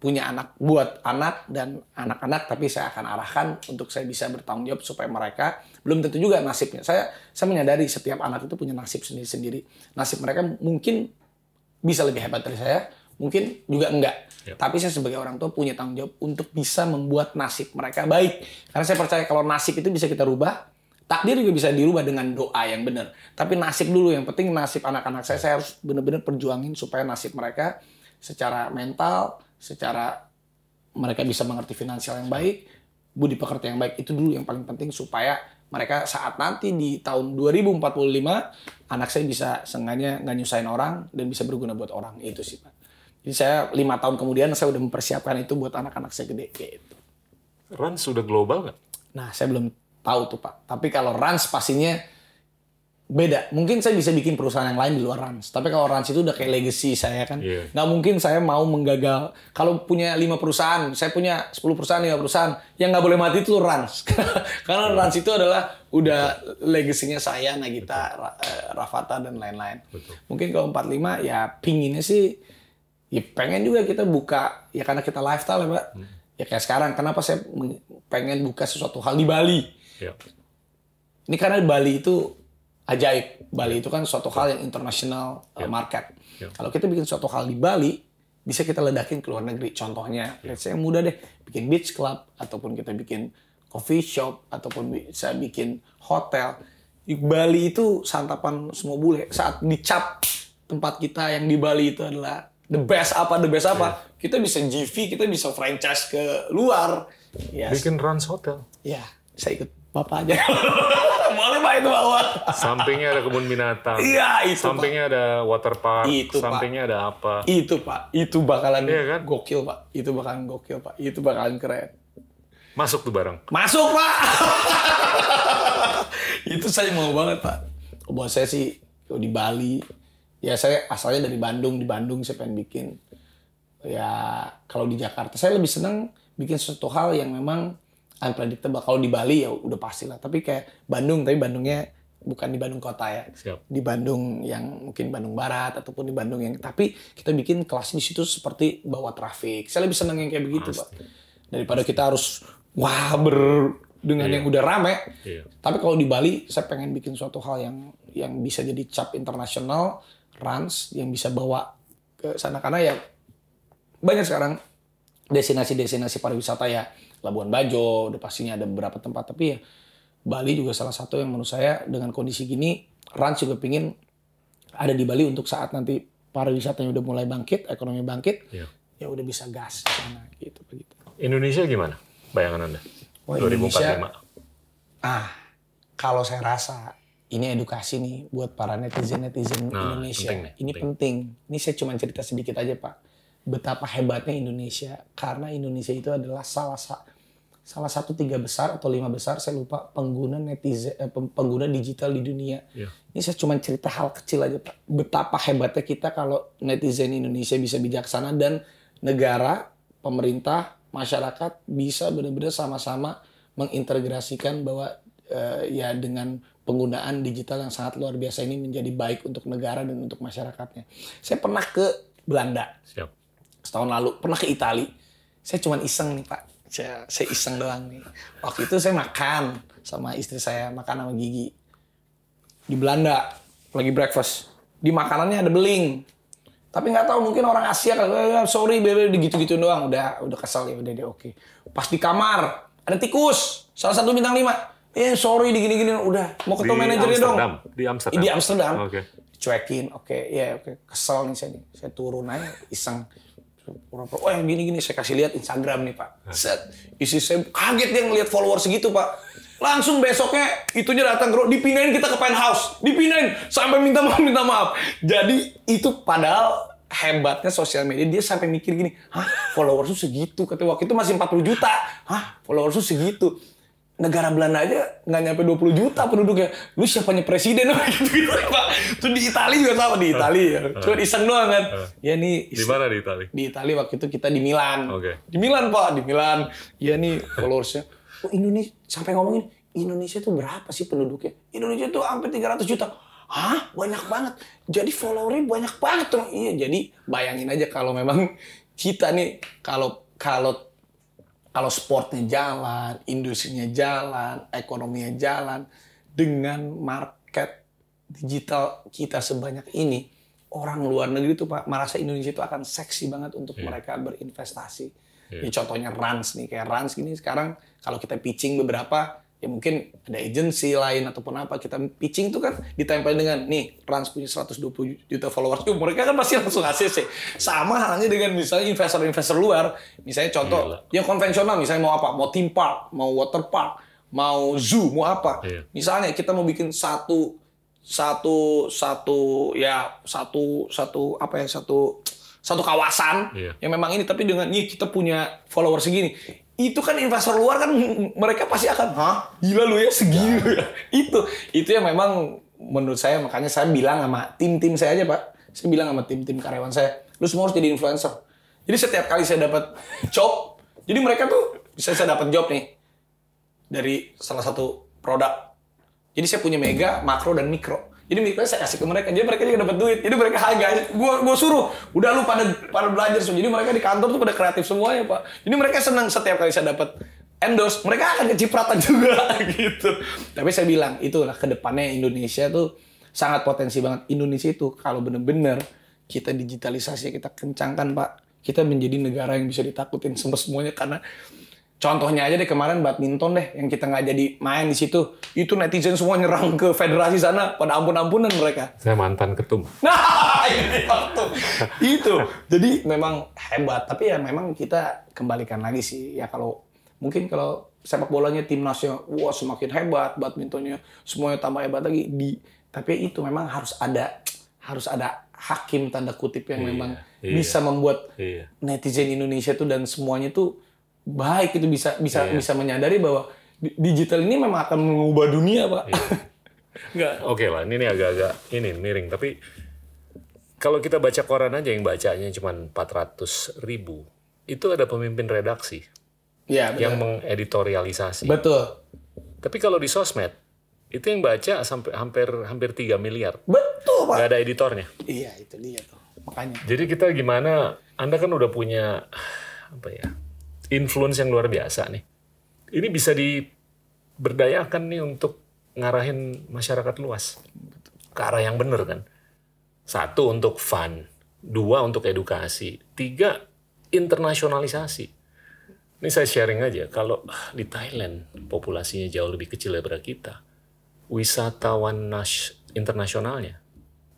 Speaker 1: punya anak buat anak dan anak-anak tapi saya akan arahkan untuk saya bisa bertanggung jawab supaya mereka belum tentu juga nasibnya saya saya menyadari setiap anak itu punya nasib sendiri-sendiri nasib mereka mungkin bisa lebih hebat dari saya mungkin juga enggak ya. tapi saya sebagai orang tua punya tanggung jawab untuk bisa membuat nasib mereka baik karena saya percaya kalau nasib itu bisa kita rubah takdir juga bisa dirubah dengan doa yang benar tapi nasib dulu yang penting nasib anak-anak saya saya harus benar-benar perjuangin supaya nasib mereka secara mental secara mereka bisa mengerti finansial yang baik, budi pekerti yang baik itu dulu yang paling penting supaya mereka saat nanti di tahun 2045 anak saya bisa sengaja nggak nyusahin orang dan bisa berguna buat orang itu sih pak. Jadi saya lima tahun kemudian saya udah mempersiapkan itu buat anak-anak saya gede gitu. Rans sudah global nggak? Nah saya belum tahu tuh pak. Tapi kalau Rans pastinya beda. Mungkin saya bisa bikin perusahaan yang lain di luar Rans. Tapi kalau Rans itu udah kayak legacy saya kan. Yeah. Nggak mungkin saya mau menggagal. Kalau punya lima perusahaan, saya punya 10 perusahaan, lima perusahaan. Yang nggak boleh mati itu Rans. Karena yeah. Rans itu adalah udah iya. legasinya saya, Nagita, Betul. Eh, Rafata, dan lain-lain. Mungkin kalau 45 ya pinginnya sih ya pengen juga kita buka ya karena kita lifestyle ya Pak. Hmm. Ya kayak sekarang kenapa saya pengen buka sesuatu hal di Bali. Yeah. Ini karena Bali itu ajaib. Bali ya. itu kan suatu hal ya. yang internasional yeah. Uh, ya. market. Yeah. Kalau kita bikin suatu hal di Bali, bisa kita ledakin ke luar negeri. Contohnya, yeah. let's mudah deh, bikin beach club ataupun kita bikin coffee shop ataupun bisa bikin hotel. Di Bali itu santapan semua bule. Saat dicap tempat kita yang di Bali itu adalah the best apa the best apa, yeah. kita bisa GV, kita bisa franchise ke luar. Yes. Bikin runs Hotel. Ya, saya ikut Bapak aja. boleh pak itu bawah.
Speaker 2: Sampingnya ada kebun binatang. Iya itu. Sampingnya pak. ada water park. Itu Sampingnya pak. ada apa? Itu
Speaker 1: pak. Itu bakalan iya, kan? gokil pak. Itu bakalan gokil pak. Itu bakalan keren. Masuk tuh bareng. Masuk pak. itu saya mau banget pak. Buat saya sih kalau di Bali. Ya saya asalnya dari Bandung. Di Bandung saya pengen bikin. Ya kalau di Jakarta saya lebih seneng bikin sesuatu hal yang memang unpredictable. Kalau di Bali ya udah pasti lah. Tapi kayak Bandung, tapi Bandungnya bukan di Bandung kota ya. Siap. Di Bandung yang mungkin Bandung Barat ataupun di Bandung yang tapi kita bikin kelas di situ seperti bawa traffic. Saya lebih seneng yang kayak begitu, Pak. Daripada kita harus wah ber dengan iya. yang udah rame. Iya. Tapi kalau di Bali saya pengen bikin suatu hal yang yang bisa jadi cap internasional runs yang bisa bawa ke sana karena ya banyak sekarang destinasi-destinasi pariwisata ya Labuan Bajo, udah pastinya ada beberapa tempat. Tapi ya Bali juga salah satu yang menurut saya dengan kondisi gini, Rans juga pingin ada di Bali untuk saat nanti pariwisatanya udah mulai bangkit, ekonomi bangkit, yeah. ya udah bisa gas di sana gitu
Speaker 2: begitu. Indonesia gimana? Bayangan Anda? Wah, 2045. Indonesia,
Speaker 1: ah, kalau saya rasa ini edukasi nih buat para netizen-netizen nah, Indonesia. Penting ini penting. penting. Ini saya cuma cerita sedikit aja, Pak. Betapa hebatnya Indonesia karena Indonesia itu adalah salah satu salah satu tiga besar atau lima besar saya lupa pengguna netizen eh, pengguna digital di dunia. Yeah. Ini saya cuma cerita hal kecil aja Pak. Betapa hebatnya kita kalau netizen Indonesia bisa bijaksana dan negara, pemerintah, masyarakat bisa benar-benar sama-sama mengintegrasikan bahwa eh, ya dengan penggunaan digital yang sangat luar biasa ini menjadi baik untuk negara dan untuk masyarakatnya. Saya pernah ke Belanda. Siap. Setahun lalu pernah ke Italia. Saya cuma iseng nih Pak saya, saya iseng doang nih. Waktu itu saya makan sama istri saya, makan sama Gigi. Di Belanda, lagi breakfast. Di makanannya ada beling. Tapi nggak tahu mungkin orang Asia eh, eh, sorry bebe gitu-gitu doang udah udah kesal ya udah deh oke. Pas di kamar ada tikus salah satu bintang lima. Eh sorry di gini-gini udah mau ketemu manajernya dong.
Speaker 2: Di Amsterdam. Di Amsterdam. Oke. Okay.
Speaker 1: Cuekin oke okay. ya yeah, oke okay. kesel nih saya nih. Saya turun aja iseng orang pro, oh, gini gini saya kasih lihat Instagram nih pak. Set, isi saya kaget dia ngelihat followers segitu pak. Langsung besoknya itunya datang bro, dipindahin kita ke penthouse, dipindahin sampai minta maaf minta maaf. Jadi itu padahal hebatnya sosial media dia sampai mikir gini, hah followers tuh segitu, kata waktu itu masih 40 juta, hah followers tuh segitu negara Belanda aja nggak nyampe 20 juta penduduk ya. Lu siapanya presiden gitu, gitu gitu Pak. Itu di Italia juga sama di Italia. Cuma iseng doang kan. Ya nih Di mana di Italia? Di Italia waktu itu kita di Milan. Oke. Okay. Di Milan Pak, di Milan. Ya nih followersnya. Oh, Indonesia sampai ngomongin Indonesia tuh berapa sih penduduknya? Indonesia tuh hampir 300 juta. Hah? Banyak banget. Jadi followernya banyak banget. Tuh. Iya, jadi bayangin aja kalau memang kita nih kalau kalau kalau sportnya jalan, industrinya jalan, ekonominya jalan, dengan market digital kita sebanyak ini, orang luar negeri itu Pak merasa Indonesia itu akan seksi banget untuk yeah. mereka berinvestasi. Yeah. Ini iya. contohnya Rans nih, kayak Rans gini sekarang kalau kita pitching beberapa ya mungkin ada agensi lain ataupun apa kita pitching tuh kan ditempel dengan nih Rans punya 120 juta followers tuh mereka kan pasti langsung ngasih sih sama halnya dengan misalnya investor-investor luar misalnya contoh Iyalah. yang konvensional misalnya mau apa mau theme park mau water park mau zoo mau apa Iyalah. misalnya kita mau bikin satu satu satu ya satu satu apa ya satu satu kawasan iya. yang memang ini tapi dengan nih kita punya follower segini itu kan investor luar kan mereka pasti akan Hah? gila lu ya segini ya. itu itu yang memang menurut saya makanya saya bilang sama tim-tim saya aja pak saya bilang sama tim-tim karyawan saya lu semua harus jadi influencer jadi setiap kali saya dapat job jadi mereka tuh bisa saya dapat job nih dari salah satu produk jadi saya punya mega makro dan mikro jadi mikirnya saya kasih ke mereka, jadi mereka juga dapat duit. Jadi mereka guys, Gua gua suruh, udah lu pada pada belajar semua. Jadi mereka di kantor tuh pada kreatif semuanya, Pak. Jadi mereka senang setiap kali saya dapat endorse, mereka akan kecipratan juga gitu. Tapi saya bilang, itulah kedepannya Indonesia tuh sangat potensi banget. Indonesia itu kalau bener-bener kita digitalisasi, kita kencangkan Pak. Kita menjadi negara yang bisa ditakutin semua semuanya karena Contohnya aja deh kemarin badminton deh yang kita nggak jadi main di situ. Itu netizen semua nyerang ke federasi sana pada ampun-ampunan mereka.
Speaker 2: Saya mantan ketum. Nah, ini
Speaker 1: itu. itu. Jadi memang hebat, tapi ya memang kita kembalikan lagi sih ya kalau mungkin kalau sepak bolanya timnasnya wah semakin hebat, badmintonnya semuanya tambah hebat lagi di tapi ya itu memang harus ada harus ada hakim tanda kutip yang iya, memang iya, bisa membuat iya. netizen Indonesia itu dan semuanya itu baik itu bisa bisa yeah, bisa menyadari bahwa digital ini memang akan mengubah dunia pak.
Speaker 2: Yeah. Oke okay lah, ini agak-agak ini miring tapi kalau kita baca koran aja yang bacanya cuma 400 ribu, itu ada pemimpin redaksi yeah, yang mengeditorialisasi. Betul. Tapi kalau di sosmed, itu yang baca sampai hampir hampir 3 miliar.
Speaker 1: Betul,
Speaker 2: Pak. Gak ada editornya.
Speaker 1: Iya, itu dia tuh.
Speaker 2: Makanya. Jadi kita gimana, Anda kan udah punya, apa ya, influence yang luar biasa nih. Ini bisa diberdayakan nih untuk ngarahin masyarakat luas ke arah yang benar kan. Satu untuk fun, dua untuk edukasi, tiga internasionalisasi. Ini saya sharing aja, kalau ah, di Thailand populasinya jauh lebih kecil daripada kita, wisatawan nas internasionalnya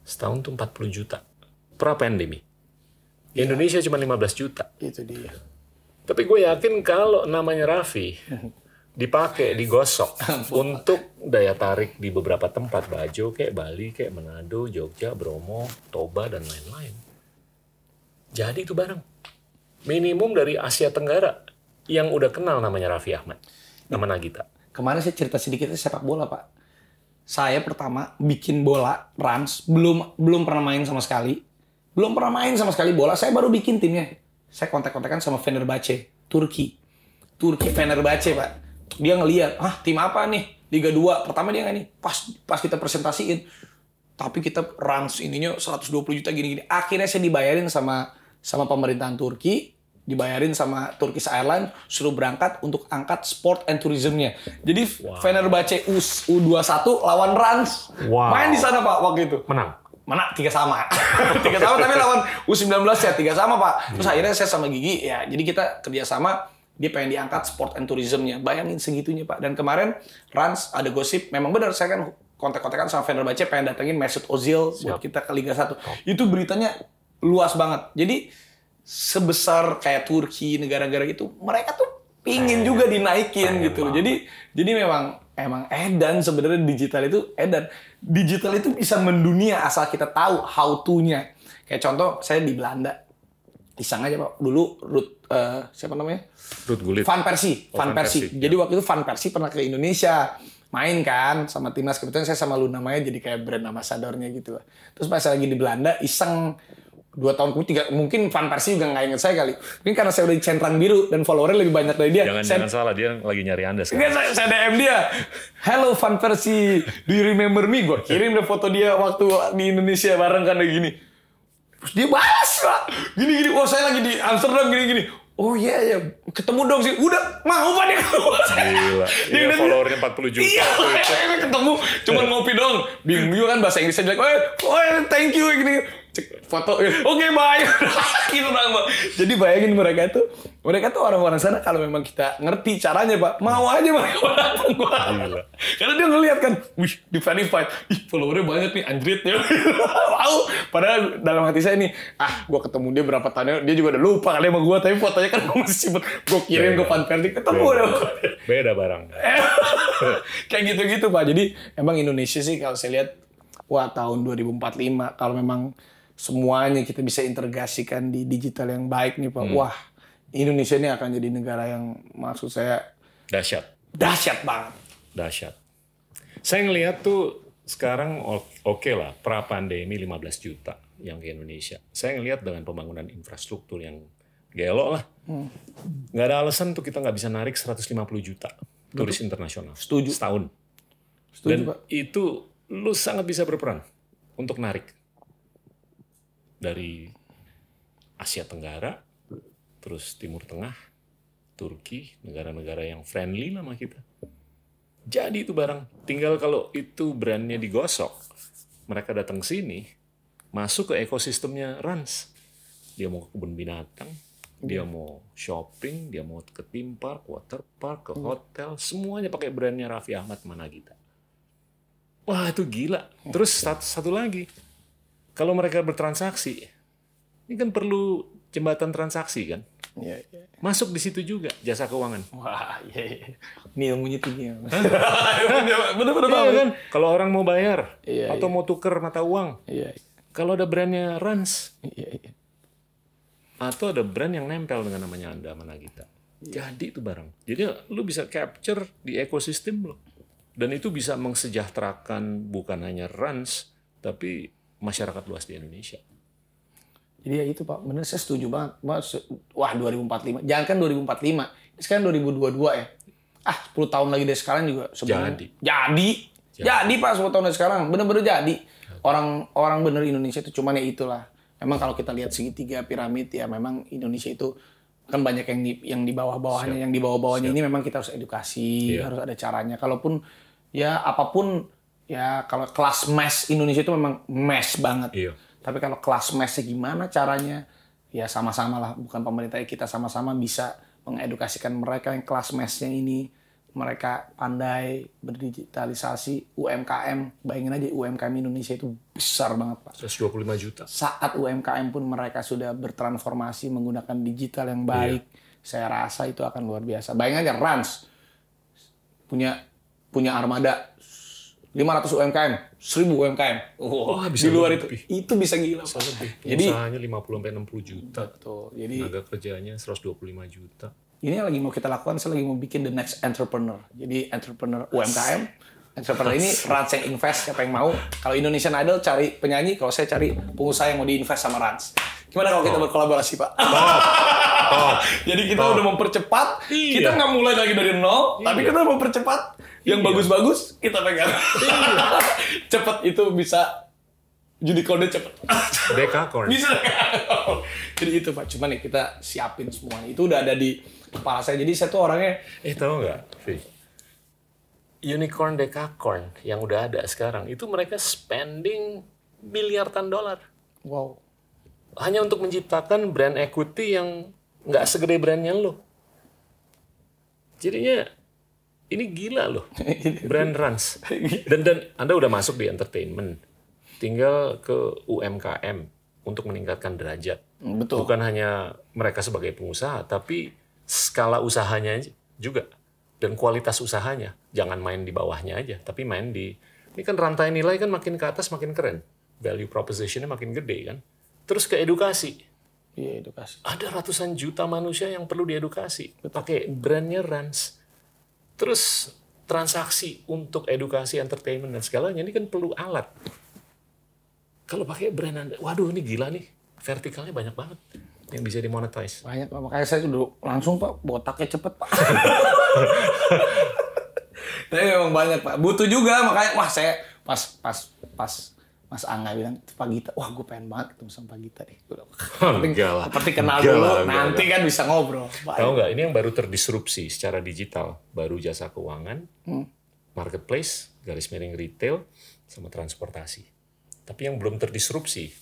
Speaker 2: setahun tuh 40 juta pra pandemi. Ya. Indonesia cuma 15 juta. Itu dia tapi gue yakin kalau namanya Raffi dipakai, digosok untuk daya tarik di beberapa tempat, Bajo kayak Bali, kayak Manado, Jogja, Bromo, Toba dan lain-lain. Jadi itu barang. Minimum dari Asia Tenggara yang udah kenal namanya Raffi Ahmad, nama Nagita. Kemarin saya cerita sedikit sepak bola, Pak. Saya
Speaker 1: pertama bikin bola runs, belum belum pernah main sama sekali. Belum pernah main sama sekali bola, saya baru bikin timnya saya kontak-kontakan sama Fenerbahce, Turki. Turki Fenerbahce, Pak. Dia ngeliat, ah tim apa nih? Liga 2. Pertama dia nggak nih, pas pas kita presentasiin. Tapi kita runs ininya 120 juta gini-gini. Akhirnya saya dibayarin sama sama pemerintahan Turki, dibayarin sama Turkish Airlines, suruh berangkat untuk angkat sport and tourismnya. Jadi wow. Fenerbahce U21 lawan Rans. Wow. Main di sana Pak waktu itu. Menang mana tiga sama tiga sama tapi lawan U19 ya tiga sama pak terus akhirnya saya sama Gigi ya jadi kita kerjasama dia pengen diangkat sport and tourismnya bayangin segitunya pak dan kemarin Rans ada gosip memang benar saya kan kontak-kontakan sama baca pengen datengin Mesut Ozil Siap. buat kita ke Liga 1 itu beritanya luas banget jadi sebesar kayak Turki negara-negara itu mereka tuh pingin eh, juga dinaikin gitu loh jadi jadi memang emang edan sebenarnya digital itu edan digital itu bisa mendunia asal kita tahu how to-nya. Kayak contoh saya di Belanda. Iseng aja Pak, dulu root uh, eh, siapa namanya?
Speaker 2: Root gulit Van Persie, oh, Van, Persie. Persie.
Speaker 1: Ya. Jadi ya. waktu itu Van Persie pernah ke Indonesia main kan sama timnas kebetulan saya sama Luna Maya jadi kayak brand ambassador-nya gitu lah. Terus pas lagi di Belanda iseng dua tahun tiga mungkin fan versi juga nggak inget saya kali ini karena saya udah di centang biru dan followernya lebih banyak dari dia jangan saya,
Speaker 2: jangan salah dia lagi nyari anda sekarang saya, saya DM
Speaker 1: dia hello fan versi do you remember me gue kirim deh foto dia waktu di Indonesia bareng kan gini terus dia balas lah gini gini oh saya lagi di Amsterdam gini gini Oh iya ya, ketemu dong sih. Udah mau pak dia keluar.
Speaker 2: Gila. Dia iya, followernya followernya 40 juta. Iya,
Speaker 1: ketemu cuma ngopi dong. Bingung juga kan bahasa Inggrisnya jelek. Oh, oh thank you gini cek foto oke okay, bye gitu bang jadi bayangin mereka tuh mereka tuh orang-orang sana kalau memang kita ngerti caranya pak mau aja mereka
Speaker 2: datang gua
Speaker 1: karena dia ngelihat kan wih di verified ih followernya banyak nih ya wow, padahal dalam hati saya ini, ah gua ketemu dia berapa tahun dia juga udah lupa kali sama gua tapi fotonya kan gua masih simpen gua kirim ke ke fanperdik ketemu beda. beda barang kayak gitu-gitu pak jadi emang Indonesia sih kalau saya lihat wah tahun 2045 kalau memang semuanya kita bisa integrasikan di digital yang baik nih Pak. Hmm. Wah, Indonesia ini akan jadi negara yang maksud
Speaker 2: saya dahsyat.
Speaker 1: Dahsyat banget.
Speaker 2: Dahsyat. Saya ngelihat tuh sekarang oke okay lah pra pandemi 15 juta yang ke Indonesia. Saya ngelihat dengan pembangunan infrastruktur yang gelo lah. Hmm. ada alasan tuh kita nggak bisa narik 150 juta turis internasional. Setuju. Setahun. Setuju, Dan Pak. itu lu sangat bisa berperan untuk narik dari Asia Tenggara, terus Timur Tengah, Turki, negara-negara yang friendly sama kita. Jadi itu barang. Tinggal kalau itu brandnya digosok, mereka datang ke sini, masuk ke ekosistemnya Rans. Dia mau ke kebun binatang, dia iya. mau shopping, dia mau ke theme park, water park, ke hotel, semuanya pakai brandnya Raffi Ahmad mana kita. Wah itu gila. Terus satu lagi, kalau mereka bertransaksi, ini kan perlu jembatan transaksi kan? Ya, ya. Masuk di situ juga jasa keuangan.
Speaker 3: Wah,
Speaker 1: iya, iya.
Speaker 2: Ini yang tinggi. benar iya, bener iya, kan? Kalau orang mau bayar iya, atau mau tuker mata uang, iya, kalau ada brandnya Rans, iya, iya. atau ada brand yang nempel dengan namanya Anda, mana kita, jadi itu barang. Jadi lu bisa capture di ekosistem lo, dan itu bisa mensejahterakan bukan hanya Rans, tapi masyarakat luas di Indonesia.
Speaker 1: Jadi ya itu Pak, benar saya setuju banget. Wah 2045, jangan kan 2045, sekarang 2022 ya. Ah 10 tahun lagi dari sekarang juga sebenarnya. Jadi. Jadi. Jadi, Pak 10 tahun dari sekarang, benar-benar jadi. Orang orang bener Indonesia itu cuman ya itulah. Memang kalau kita lihat segitiga piramid ya memang Indonesia itu kan banyak yang di yang di bawah-bawahnya, yang di bawah-bawahnya ini memang kita harus edukasi, iya. harus ada caranya. Kalaupun ya apapun ya kalau kelas mes Indonesia itu memang mes banget. Iya. Tapi kalau kelas mesnya gimana caranya? Ya sama-sama lah, bukan pemerintah ya kita sama-sama bisa mengedukasikan mereka yang kelas mesnya ini mereka pandai berdigitalisasi UMKM. Bayangin aja UMKM Indonesia itu besar banget, Pak. 125 juta. Saat UMKM pun mereka sudah bertransformasi menggunakan digital yang baik, iya. saya rasa itu akan luar biasa. Bayangin aja Rans punya punya armada 500 UMKM,
Speaker 2: 1000 UMKM. Wah, oh, bisa di luar itu.
Speaker 1: Itu bisa gila. Bisa lebih. Jadi usahanya
Speaker 2: 50 sampai 60 juta. Betul. Jadi tenaga kerjanya 125 juta.
Speaker 1: Ini yang lagi mau kita lakukan, saya lagi mau bikin the next entrepreneur. Jadi entrepreneur UMKM,
Speaker 2: entrepreneur ini Rans yang invest
Speaker 1: siapa yang mau. Kalau Indonesian Idol cari penyanyi, kalau saya cari pengusaha yang mau diinvest sama Rans. Gimana kalau kita berkolaborasi, Pak? Jadi kita udah mempercepat, kita iya. nggak mulai lagi dari nol, tapi iya. kita mempercepat yang iya. bagus-bagus kita pegang. Iya. cepet itu bisa jadi kode cepet.
Speaker 2: Dekakorn. bisa. jadi itu Pak, cuman ya kita siapin semuanya. Itu udah ada di kepala saya. Jadi saya tuh orangnya eh tahu nggak, Unicorn Dekakorn yang udah ada sekarang itu mereka spending miliaran dolar. Wow. Hanya untuk menciptakan brand equity yang nggak segede brandnya lo. Jadinya ini gila loh brand runs dan dan anda udah masuk di entertainment tinggal ke UMKM untuk meningkatkan derajat betul bukan hanya mereka sebagai pengusaha tapi skala usahanya juga dan kualitas usahanya jangan main di bawahnya aja tapi main di ini kan rantai nilai kan makin ke atas makin keren value propositionnya makin gede kan terus ke edukasi Iya edukasi. Ada ratusan juta manusia yang perlu diedukasi. Pakai brandnya Rans Terus transaksi untuk edukasi, entertainment dan segalanya ini kan perlu alat. Kalau pakai brand Anda, waduh ini gila nih, vertikalnya banyak banget yang bisa dimonetize. Banyak Pak, makanya
Speaker 1: saya dulu langsung Pak, botaknya cepet Pak. Tapi memang banyak Pak, butuh juga makanya wah saya pas pas pas Mas Angga bilang itu Pak Gita, wah gue pengen banget ketemu sama Pak Gita deh.
Speaker 2: enggak lah. Seperti kenal dulu, enggak nanti kan bisa
Speaker 1: ngobrol. Tahu nggak?
Speaker 2: Ini yang baru terdisrupsi secara digital, baru jasa keuangan, hmm. marketplace, garis miring retail, sama transportasi. Tapi yang belum terdisrupsi,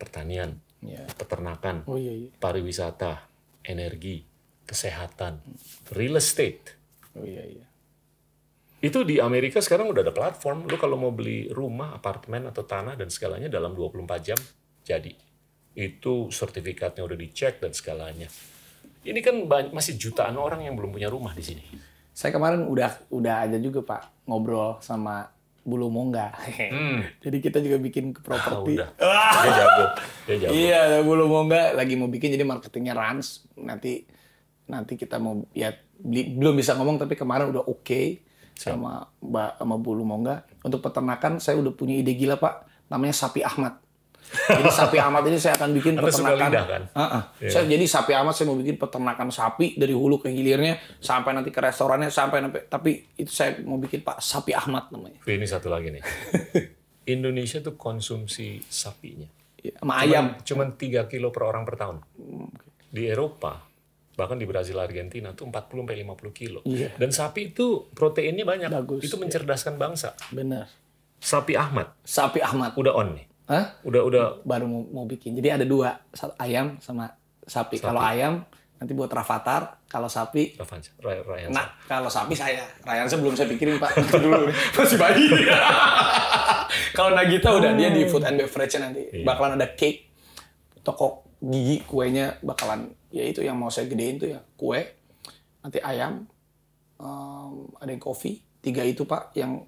Speaker 2: pertanian, yeah. peternakan, oh, iya, iya. pariwisata, energi, kesehatan, real estate. Oh iya iya. Itu di Amerika sekarang udah ada platform. Lu kalau mau beli rumah, apartemen, atau tanah dan segalanya dalam 24 jam jadi. Itu sertifikatnya udah dicek dan segalanya. Ini kan banyak, masih jutaan orang yang belum punya rumah di sini.
Speaker 1: Saya kemarin udah udah aja juga Pak ngobrol sama Bulu Mongga. Hmm. Jadi kita juga bikin ke properti. Ah, udah. Dia jago. Dia jago. Iya, Bulu Mongga lagi mau bikin jadi marketingnya Rans. Nanti nanti kita mau ya belum bisa ngomong tapi kemarin udah oke sama Mbak sama Bulu mau nggak? Untuk peternakan saya udah punya ide gila Pak, namanya sapi Ahmad. Jadi sapi Ahmad ini saya akan bikin peternakan. Lidah,
Speaker 2: kan? uh -uh. Yeah. Saya
Speaker 1: jadi sapi Ahmad saya mau bikin peternakan sapi dari hulu ke hilirnya sampai nanti
Speaker 2: ke restorannya sampai sampai tapi itu saya mau bikin Pak sapi Ahmad namanya. Ini satu lagi nih. Indonesia tuh konsumsi sapinya. Ya, sama cuman, ayam. Cuman 3 kilo per orang per tahun. Hmm, Di Eropa bahkan di Brazil Argentina tuh 40 sampai 50 kilo. Iya. Dan sapi itu proteinnya banyak. Bagus, itu mencerdaskan iya. bangsa. Benar. Sapi Ahmad. Sapi Ahmad. Udah on nih. Hah? Udah udah baru mau, mau bikin. Jadi ada dua,
Speaker 1: ayam sama sapi. sapi. Kalau ayam nanti buat Rafathar, kalau sapi Ray Ryan. Nah, kalau sapi saya Ryan belum saya pikirin Pak dulu masih bayi. kalau Nagita udah dia di food and beverage nanti iya. bakalan ada cake toko gigi kuenya bakalan ya itu yang mau saya gedein tuh ya kue nanti ayam um, ada yang kopi tiga itu pak yang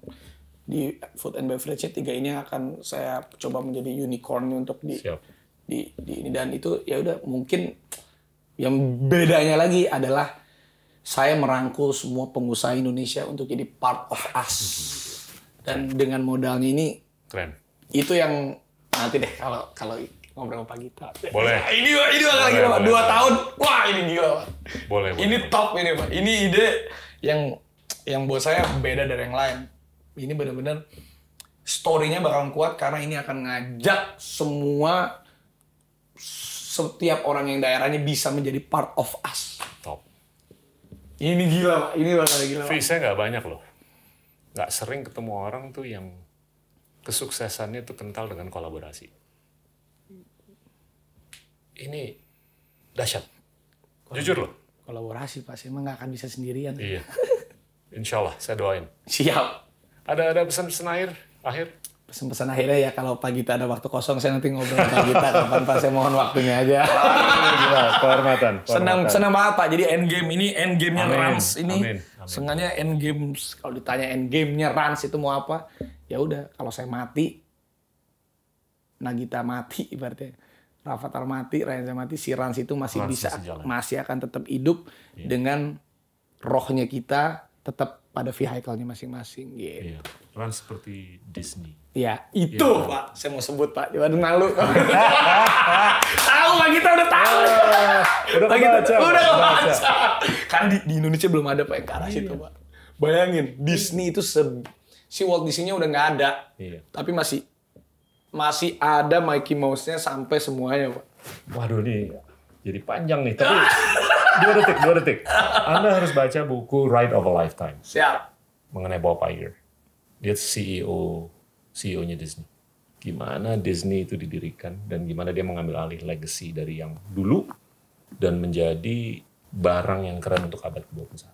Speaker 1: di food and beverage tiga ini akan saya coba menjadi unicorn untuk di, Siap. di di ini dan itu ya udah mungkin yang bedanya lagi adalah saya merangkul semua pengusaha Indonesia untuk jadi part of us dan dengan modalnya ini keren itu yang nanti deh kalau kalau ngobrol sama Pak Gita. Boleh. Ini ini boleh, lagi boleh. dua tahun. Wah ini gila. Pak. Boleh. Ini boleh. top ini
Speaker 2: Pak. Ini ide
Speaker 1: yang yang buat saya beda dari yang lain. Ini benar-benar storynya bakalan kuat karena ini akan ngajak semua
Speaker 2: setiap orang yang daerahnya bisa menjadi part of us. Top. Ini gila, Pak. Ini bakal gila. Pak. saya nggak banyak loh. Nggak sering ketemu orang tuh yang kesuksesannya itu kental dengan kolaborasi ini dahsyat.
Speaker 1: Jujur loh. Kolaborasi Pak, saya nggak akan bisa sendirian.
Speaker 2: Iya. Insya Allah, saya doain. Siap.
Speaker 1: Ada ada pesan-pesan
Speaker 2: akhir? Akhir?
Speaker 1: Pesan-pesan akhirnya ya kalau Pak Gita ada waktu kosong, saya nanti ngobrol sama Pak Gita.
Speaker 2: Kapan Pak, saya mohon waktunya aja. kehormatan. Senang, senang banget Pak. Jadi end game ini, endgame-nya Rans ini. Amin. Amin.
Speaker 1: Sengaja endgame, kalau ditanya end game nya Rans itu mau apa, ya udah kalau saya mati, Nagita mati ibaratnya Rafathar mati, Ryan mati, si Rans itu masih Rans bisa masih, masih akan tetap hidup yeah. dengan rohnya kita tetap pada vehicle-nya masing-masing gitu. Yeah.
Speaker 2: Rans seperti
Speaker 1: Disney. Ya, iya. itu yeah. Pak, saya mau sebut Pak. Jangan malu. tahu Pak, kita udah tahu. udah Pak, kita, baca, udah baca. Karena di, di Indonesia belum ada Pak yang ke arah yeah. situ Pak. Bayangin, Disney itu se si Walt Disney-nya udah nggak ada. Iya. Tapi masih masih ada Mickey Mouse-nya sampai semuanya, Pak. Waduh
Speaker 2: nih, jadi panjang nih. Tapi dua detik, dua detik. Anda harus baca buku Ride of a Lifetime. Siap. Mengenai Bob Iger. Dia CEO, CEO-nya Disney. Gimana Disney itu didirikan dan gimana dia mengambil alih legacy dari yang dulu dan menjadi barang yang keren untuk abad ke-21.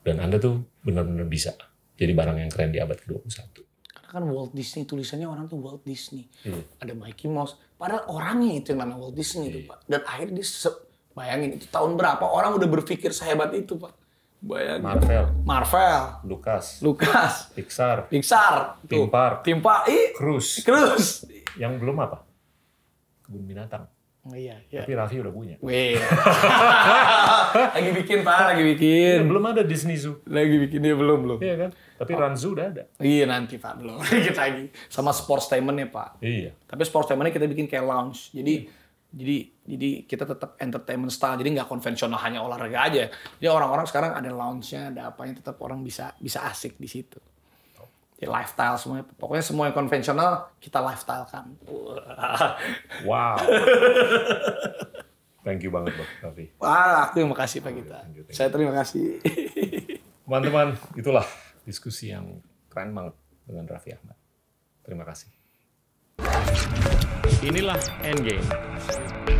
Speaker 2: Dan Anda tuh benar-benar bisa jadi barang yang keren di abad ke-21
Speaker 1: kan Walt Disney tulisannya orang tuh Walt Disney hmm. ada Mickey Mouse padahal orangnya itu yang namanya Walt Disney itu iya. pak dan akhirnya dia bayangin itu tahun berapa orang udah berpikir sehebat itu pak
Speaker 2: bayangin Marvel Marvel Lucas Lucas Pixar Pixar Tim Park Tim Park Cruise Cruise yang belum apa kebun binatang Iya, iya. Tapi Raffi udah punya. Wih. lagi bikin Pak, lagi bikin. Ya, belum ada Disney Zoo. Lagi bikin dia ya, belum belum. Iya kan? Tapi oh. Ranzu udah ada. Iya nanti Pak belum.
Speaker 1: kita lagi. Sama sports ya Pak. Iya. Tapi sports kita bikin kayak lounge. Jadi iya. jadi jadi kita tetap entertainment style. Jadi nggak konvensional hanya olahraga aja. Jadi orang-orang sekarang ada lounge-nya, ada apanya tetap orang bisa bisa asik di situ ya lifestyle semuanya. Pokoknya semua yang konvensional kita lifestyle kan.
Speaker 2: Wow. Thank you banget Bang tapi Wah, aku yang makasih Pak kita Thank you, thank you. Saya terima kasih. Teman-teman, itulah diskusi yang keren banget dengan Raffi Ahmad. Terima kasih. Inilah Endgame.